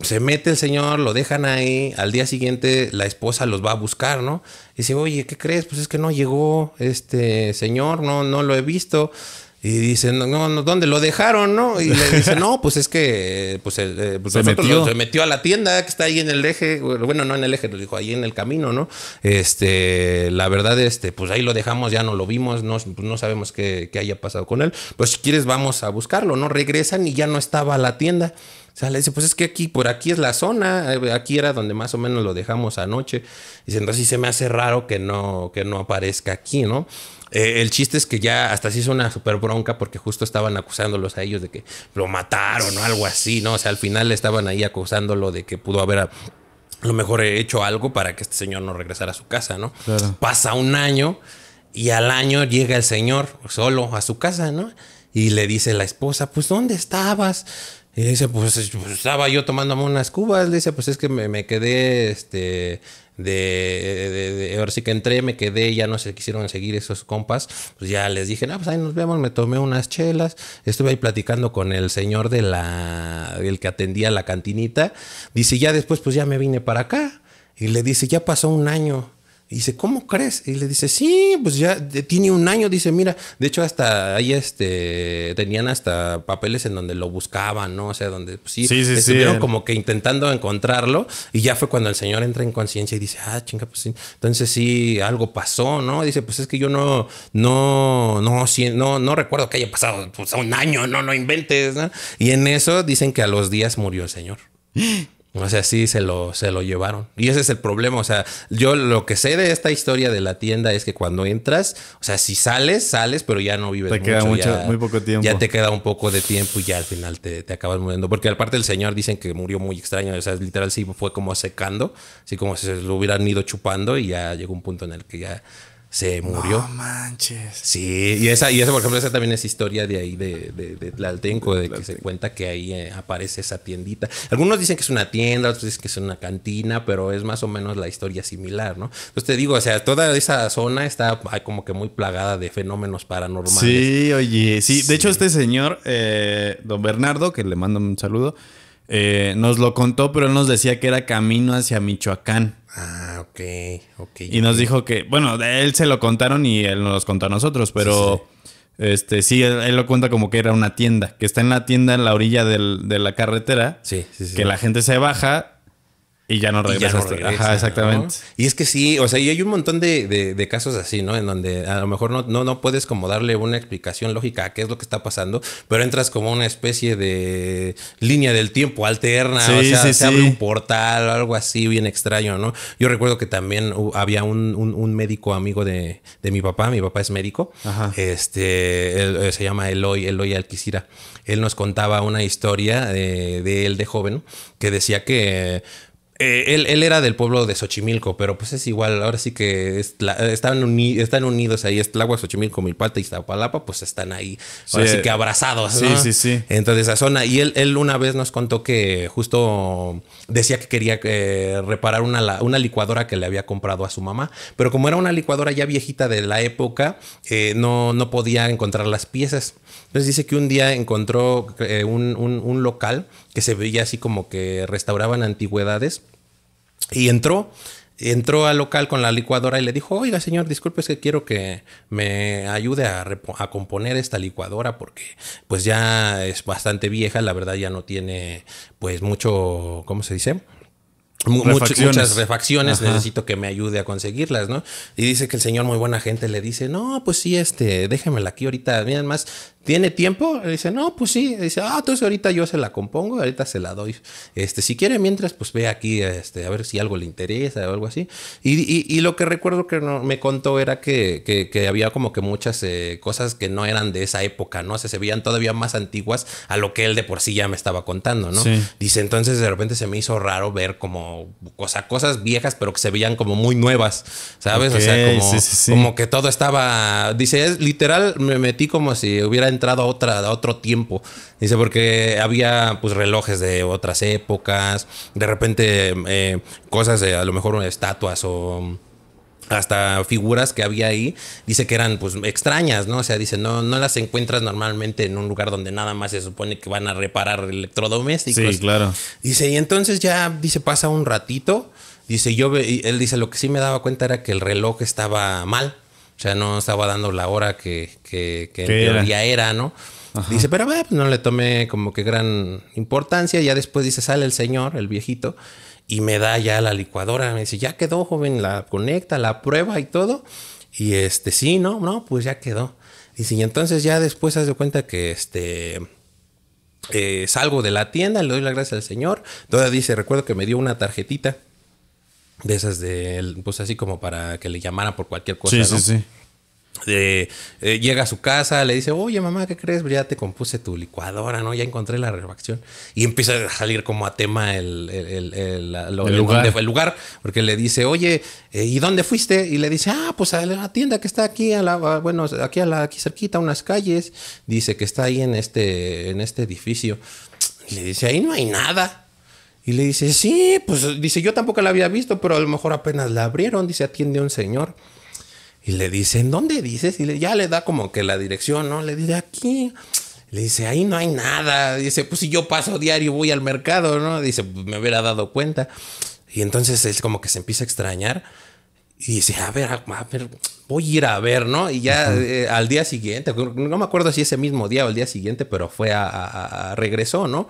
Speaker 2: Se mete el señor, lo dejan ahí. Al día siguiente, la esposa los va a buscar, ¿no? Y dice, oye, ¿qué crees? Pues es que no llegó este señor, no, no lo he visto. Y dice, no, no, ¿dónde lo dejaron, no? Y le dice, no, pues es que pues, eh, pues se, metió. a la tienda que está ahí en el eje. Bueno, no en el eje, lo dijo, ahí en el camino, ¿no? Este, la verdad, este, pues ahí lo dejamos, ya no lo vimos, no, pues no sabemos qué, qué haya pasado con él. Pues si quieres, vamos a buscarlo, ¿no? Regresan y ya no estaba a la tienda. O sea, le dice, pues es que aquí, por aquí es la zona, eh, aquí era donde más o menos lo dejamos anoche. Dice, entonces sí se me hace raro que no, que no aparezca aquí, ¿no? Eh, el chiste es que ya hasta se hizo una súper bronca porque justo estaban acusándolos a ellos de que lo mataron o algo así, ¿no? O sea, al final estaban ahí acusándolo de que pudo haber a, lo mejor eh, hecho algo para que este señor no regresara a su casa, ¿no? Pasa un año y al año llega el señor solo a su casa, ¿no? Y le dice la esposa, pues ¿dónde estabas? Y dice, pues, pues, estaba yo tomándome unas cubas. Le dice, pues es que me, quedé, este, de, de, ahora sí que entré, me quedé, ya no se quisieron seguir esos compas. Pues ya les dije, no, pues ahí nos vemos, me tomé unas chelas. Estuve ahí platicando con el señor de la, el que atendía la cantinita. Dice, ya después, pues ya me vine para acá. Y le dice, ya pasó un año dice, ¿cómo crees? Y le dice, sí, pues ya tiene un año. Dice, mira, de hecho hasta ahí este, tenían hasta papeles en donde lo buscaban, ¿no? O sea, donde pues, sí, estuvieron como que intentando encontrarlo. Y ya fue cuando el señor entra en conciencia y dice, ah, chinga, pues sí. Entonces sí, algo pasó, ¿no? Dice, pues es que yo no, no, no, no, no recuerdo que haya pasado pues, un año, no, no inventes, ¿no? Y en eso dicen que a los días murió el señor. (gasps) O sea, sí, se lo, se lo llevaron. Y ese es el problema. O sea, yo lo que sé de esta historia de la tienda es que cuando entras, o sea, si sales, sales, pero ya no vives te Queda mucho ya, muy poco tiempo. Ya te queda un poco de tiempo y ya al final te, acabas muriendo. Porque aparte el señor dicen que murió muy extraño. O sea, literal sí fue como secando. Así como si se lo hubieran ido chupando y ya llegó un punto en el que ya se murió. No manches. Sí, y esa, y esa, por ejemplo, esa también es historia de ahí de, de, de Tlaltenco, de, que se cuenta que ahí eh, aparece esa tiendita. Algunos dicen que es una tienda, otros dicen que es una cantina, pero es más o menos la historia similar, ¿no? Entonces pues te digo, o sea, toda esa zona está ah, como que muy plagada de fenómenos paranormales. Sí,
Speaker 1: oye, sí. De hecho, este señor, eh, don Bernardo, que le mando un saludo, eh, nos lo contó, pero él nos decía que era camino hacia Michoacán.
Speaker 2: Ah, ok, ok. Y nos dijo
Speaker 1: que, bueno, él se lo contaron y él nos los contó a nosotros, pero este sí, él, lo cuenta como que era una tienda, que está en la tienda en la orilla de la carretera, que la gente se baja y ya no regresaste. Ajá, exactamente. Y es que sí, o sea, y hay un montón de, de, casos así, ¿no?
Speaker 2: En donde a lo mejor no, no, no, puedes como darle una explicación lógica a qué es lo que está pasando, pero entras como una especie de línea del tiempo alterna, o sea, se abre un portal o algo así bien extraño, ¿no? Yo recuerdo que también había un, un, médico amigo de, de, mi papá, mi papá es médico, Ajá. este, eh, se llama Eloy, Eloy Alquicira. Él nos contaba una historia de, de él de joven que decía que eh, él, era del pueblo de Xochimilco, pero pues es igual, ahora sí que están, unidos ahí, Tlagua, Xochimilco, Milpata y Iztapalapa, pues están ahí, así eh, que abrazados. Sí, sí, sí. Entonces esa zona, y él, una vez nos contó que justo decía que quería eh, reparar una, licuadora que le había comprado a su mamá, pero como era una licuadora ya viejita de la época, no, no podía encontrar las piezas. Entonces dice que un día encontró un local que se veía así como que restauraban antigüedades. Y entró, entró al local con la licuadora y le dijo, oiga señor, disculpe, es que quiero que me ayude a, a, componer esta licuadora porque pues ya es bastante vieja, la verdad ya no tiene pues mucho, ¿cómo se dice? Muchas refacciones, necesito que me ayude a conseguirlas, ¿no? Y dice que el señor, muy buena gente, le dice, no, pues sí, este, déjamela aquí ahorita, miren más, ¿Tiene tiempo? dice, no, pues sí. dice, ah, entonces ahorita yo se la compongo, ahorita se la doy. Este, si quiere, mientras, pues ve aquí, este, a ver si algo le interesa o algo así. Y, y, lo que recuerdo que no, me contó era que, que, había como que muchas eh, cosas que no eran de esa época, ¿no? O sea, se veían todavía más antiguas a lo que él de por sí ya me estaba contando, ¿no? Dice, entonces de repente se me hizo raro ver como, o cosas viejas, pero que se veían como muy nuevas, ¿sabes? o sea, como, como que todo estaba, dice, es literal, me metí como si hubiera entrado a, otra, a otro tiempo. Dice, porque había pues relojes de otras épocas, de repente eh, cosas, a lo mejor estatuas o hasta figuras que había ahí, dice que eran pues extrañas, ¿no? O sea, dice, no, no las encuentras normalmente en un lugar donde nada más se supone que van a reparar electrodomésticos. Sí, claro. Dice, y entonces ya, dice, pasa un ratito, dice, yo, él dice, lo que sí me daba cuenta era que el reloj estaba mal sea, no estaba dando la hora que, que, que era, ¿no? Dice, pero bueno, pues, no le tomé como que gran importancia. Ya después dice, sale el señor, el viejito, y me da ya la licuadora. Me dice, ya quedó, joven, la conecta, la prueba y todo. Y este, sí, no, no, pues ya quedó. Dice, y entonces ya después se de cuenta que este. Eh, salgo de la tienda, le doy las gracias al señor. Todavía dice, recuerdo que me dio una tarjetita de esas de, pues así como para que le llamara por cualquier cosa. Sí, sí, sí. Eh, llega a su casa, le dice, oye mamá, ¿qué crees? Ya te compuse tu licuadora, ¿no? Ya encontré la refacción. Y empieza a salir como a tema el, el, el, el lugar. porque le dice, oye, eh, ¿y dónde fuiste? Y le dice, ah, pues a la tienda que está aquí, a la, bueno, aquí a la, aquí cerquita, unas calles. Dice que está ahí en este, en este edificio. le dice, ahí no hay nada. Y le dice, sí, pues dice, yo tampoco la había visto, pero a lo mejor apenas la abrieron, dice, atiende a un señor. Y le dice, ¿en dónde dices? Y ya le da como que la dirección, ¿no? Le dice, aquí. Le dice, ahí no hay nada. Dice, pues si yo paso diario, voy al mercado, ¿no? Dice, pues, me hubiera dado cuenta. Y entonces es como que se empieza a extrañar. Y dice, a ver, a ver, voy a ir a ver, ¿no? Y ya eh, al día siguiente, no me acuerdo si ese mismo día o el día siguiente, pero fue a, a, a regresó, ¿no?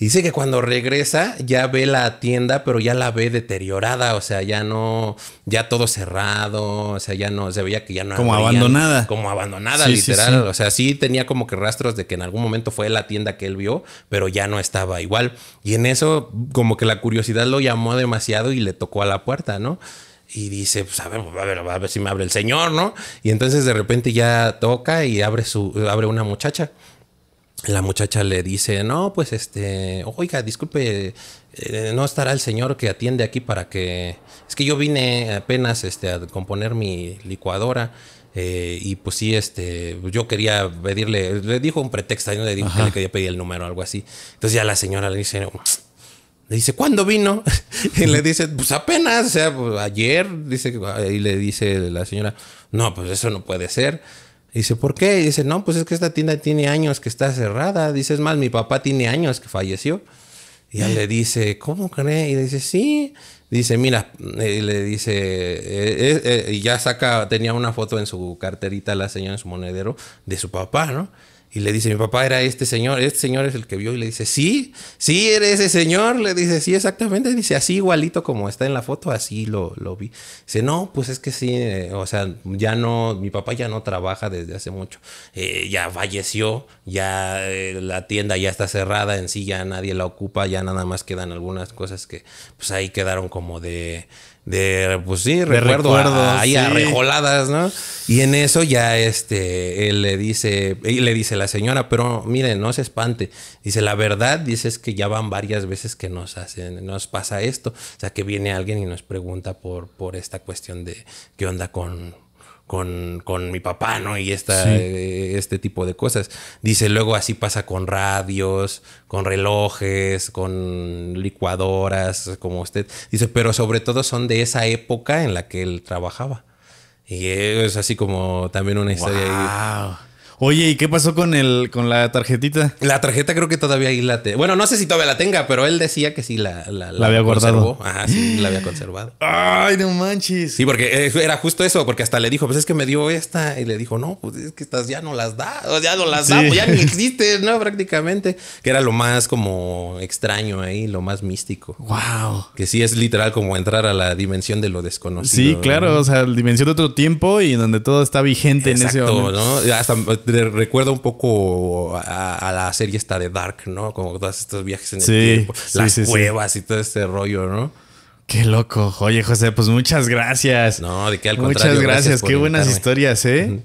Speaker 2: dice que cuando regresa ya ve la tienda, pero ya la ve deteriorada, o sea, ya no, ya todo cerrado, o sea, ya no, se veía que ya no... Como abandonada. Como abandonada, literal. O sea, sí tenía como que rastros de que en algún momento fue la tienda que él vio, pero ya no estaba igual. Y en eso como que la curiosidad lo llamó demasiado y le tocó a la puerta, ¿no? y dice, pues a ver, a ver, a ver si me abre el señor, ¿no? Y entonces de repente ya toca y abre su abre una muchacha la muchacha le dice, no, pues este, oiga, disculpe, eh, no estará el señor que atiende aquí para que... Es que yo vine apenas este, a componer mi licuadora. Eh, y pues sí, este, yo quería pedirle, le dijo un pretexto, yo le dije que le quería pedir el número o algo así. Entonces ya la señora le dice, le dice, ¿cuándo vino? (laughs) y le dice, pues apenas, o sea, ayer, dice, y le dice la señora, no, pues eso no puede ser. Dice, ¿por qué? Dice, no, pues es que esta tienda tiene años que está cerrada. Dice, es más, mi papá tiene años que falleció. Y él le dice, ¿cómo cree? Y le dice, sí. Dice, mira, eh, y le dice, eh, eh, y ya saca, tenía una foto en su carterita la señora en su monedero de su papá, ¿no? Y le dice, mi papá era este señor, este señor es el que vio y le dice, sí, sí, era ese señor, le dice, sí, exactamente, dice, así igualito como está en la foto, así lo, lo vi. Dice, no, pues es que sí, eh, o sea, ya no, mi papá ya no trabaja desde hace mucho, eh, ya falleció, ya eh, la tienda ya está cerrada en sí, ya nadie la ocupa, ya nada más quedan algunas cosas que pues ahí quedaron como de de pues sí, recuerdo, ahí arrejoladas, ¿no? Y en eso ya este él le dice, y le dice la señora, pero miren, no se espante. Dice, la verdad, dices que ya van varias veces que nos hacen, nos pasa esto, o sea, que viene alguien y nos pregunta por por esta cuestión de qué onda con con, con mi papá, ¿no? Y esta, eh, este tipo de cosas. Dice, luego así pasa con radios, con relojes, con licuadoras, como usted. Dice, pero sobre todo son de esa época en la que él trabajaba. Y es así como también una historia Oye, ¿y qué pasó con el con la tarjetita? La tarjeta creo que todavía ahí la Bueno, no sé si todavía la tenga, pero él decía que sí la, había guardado. Ajá, sí, la había conservado. Ay, no manches. Sí, porque eh, era justo eso, porque hasta le dijo, pues es que me dio esta. Y le dijo, no, pues es que estas ya no las da, ya no las da, pues ya ni (laughs) existen, ¿no? Prácticamente. Que era lo más como extraño ahí, lo más místico. Wow. Que sí es literal como entrar a la dimensión de lo desconocido. Sí, claro, o sea,
Speaker 1: dimensión de otro tiempo y donde todo está vigente en ese momento. ¿no? Hasta
Speaker 2: recuerda un poco a, la serie esta de Dark, ¿no? Como todos estos viajes en el tiempo, las cuevas y todo este rollo, ¿no?
Speaker 1: Qué loco. Oye, José, pues muchas gracias. No, de qué al contrario. Muchas gracias, qué buenas historias, ¿eh?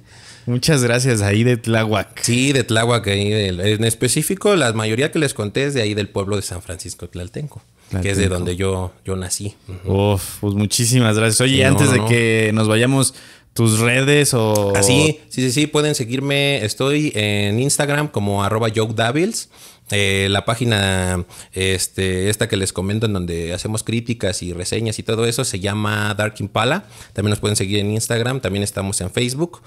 Speaker 1: Muchas gracias, ahí de Tláhuac. Sí, de Tláhuac, ahí en específico,
Speaker 2: la mayoría que les conté es de ahí del pueblo de San Francisco Tlaltenco, que es de donde yo, yo nací.
Speaker 1: Uf, pues muchísimas gracias. Oye, antes de que nos vayamos, tus redes
Speaker 2: o... Así, sí, sí, sí, pueden seguirme. Estoy en Instagram como arroba jokedavils. Eh, la página este, esta que les comento en donde hacemos críticas y reseñas y todo eso se llama Dark Impala. También nos pueden seguir en Instagram, también estamos en Facebook.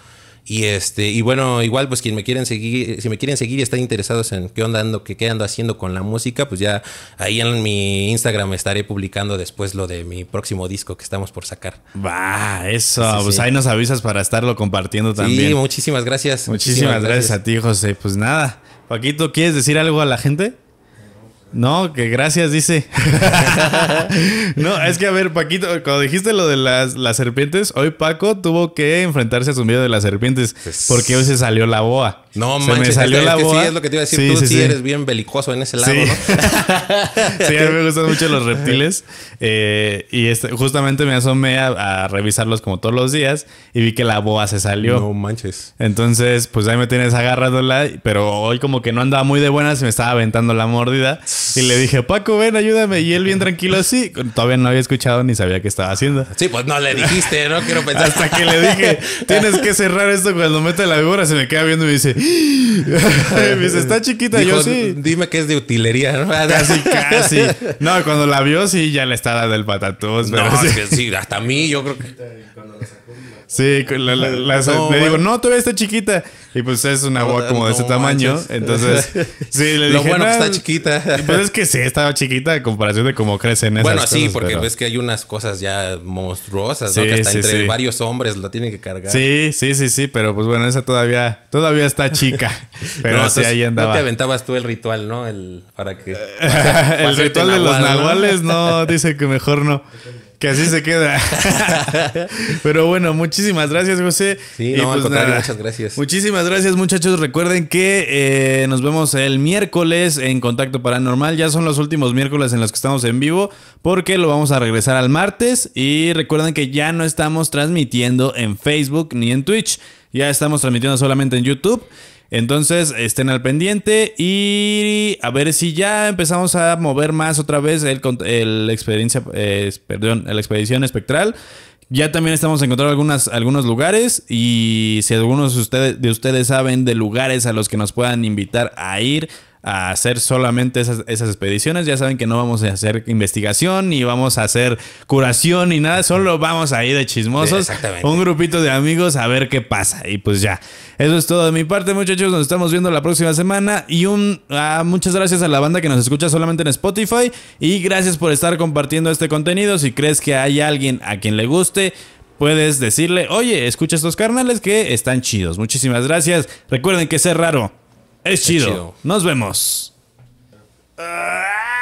Speaker 2: Y este, y bueno, igual, pues quien me quieren seguir, si me quieren seguir y están interesados en qué onda ando, qué, ando haciendo con la música, pues ya ahí en mi Instagram estaré publicando después lo de mi próximo disco que estamos por sacar. Va,
Speaker 1: eso, pues ahí nos avisas para estarlo compartiendo también. Sí, muchísimas gracias. Muchísimas, gracias a ti, José. Pues nada, Paquito, ¿quieres decir algo a la gente? No, que gracias, dice. (laughs) no, es que a ver, Paquito, cuando dijiste lo de las, serpientes, hoy Paco tuvo que enfrentarse a su miedo de las serpientes pues porque hoy se salió la boa. No Se me salió la boa. Sí, es lo que te iba a decir. Tú sí, eres bien belicoso en ese lado, ¿no? (laughs) sí, a mí me gustan mucho los reptiles. Eh, y este, justamente me asomé a, revisarlos como todos los días y vi que la boa se salió. No manches. Entonces, pues ahí me tienes agarrándola, pero hoy como que no andaba muy de buenas y me estaba aventando la mordida. Y le dije, Paco, ven, ayúdame. Y él bien tranquilo, así. Todavía no había escuchado ni sabía qué estaba haciendo.
Speaker 2: Sí, pues no le dijiste, no quiero pensar. Hasta que le dije,
Speaker 1: (laughs) tienes que cerrar esto cuando mete la víbora, se me queda viendo y me dice, (laughs) está chiquita, yo sí. Dime que es de utilería, ¿no? (laughs) Casi, casi. (laughs) No, cuando la vio, sí, ya le estaba del el patatús. hasta mí, yo creo que. Sí, (laughs) le digo, no, todavía está chiquita. Y pues es una agua como de ese tamaño. Entonces, (laughs) sí, le Lo bueno que está chiquita. Pues es que sí, está chiquita en comparación de cómo crecen esas Bueno, sí, porque ves
Speaker 2: que hay unas cosas ya monstruosas, ¿no? Que hasta entre varios hombres la tienen que cargar. Sí,
Speaker 1: sí, sí, sí, pero pues bueno, esa todavía, todavía está chica. (laughs) Pero así ahí andaba. No te
Speaker 2: aventabas tú el
Speaker 1: ritual, ¿no? El, para que... el ritual de los nahuales, no, dice que mejor no que así se queda. (laughs) Pero bueno, muchísimas gracias, José. Sí, pues muchas gracias. Muchísimas gracias, muchachos. Recuerden que eh, nos vemos el miércoles en Contacto Paranormal. Ya son los últimos miércoles en los que estamos en vivo, porque lo vamos a regresar al martes. Y recuerden que ya no estamos transmitiendo en Facebook ni en Twitch. Ya estamos transmitiendo solamente en YouTube. Entonces, estén al pendiente y a ver si ya empezamos a mover más otra vez el, experiencia, eh, perdón, la expedición espectral. Ya también estamos encontrando algunas, algunos lugares y si algunos de ustedes saben de lugares a los que nos puedan invitar a ir, a hacer solamente esas, expediciones. Ya saben que no vamos a hacer investigación ni vamos a hacer curación ni nada, solo vamos a ir de chismosos, un grupito de amigos a ver qué pasa. Y pues ya, eso es todo de mi parte, muchachos. Nos estamos viendo la próxima semana y un ah, muchas gracias a la banda que nos escucha solamente en Spotify y gracias por estar compartiendo este contenido. Si crees que hay alguien a quien le guste, puedes decirle, oye, escucha estos carnales que están chidos. Muchísimas gracias. Recuerden que es raro es chido. Nos vemos. Ah.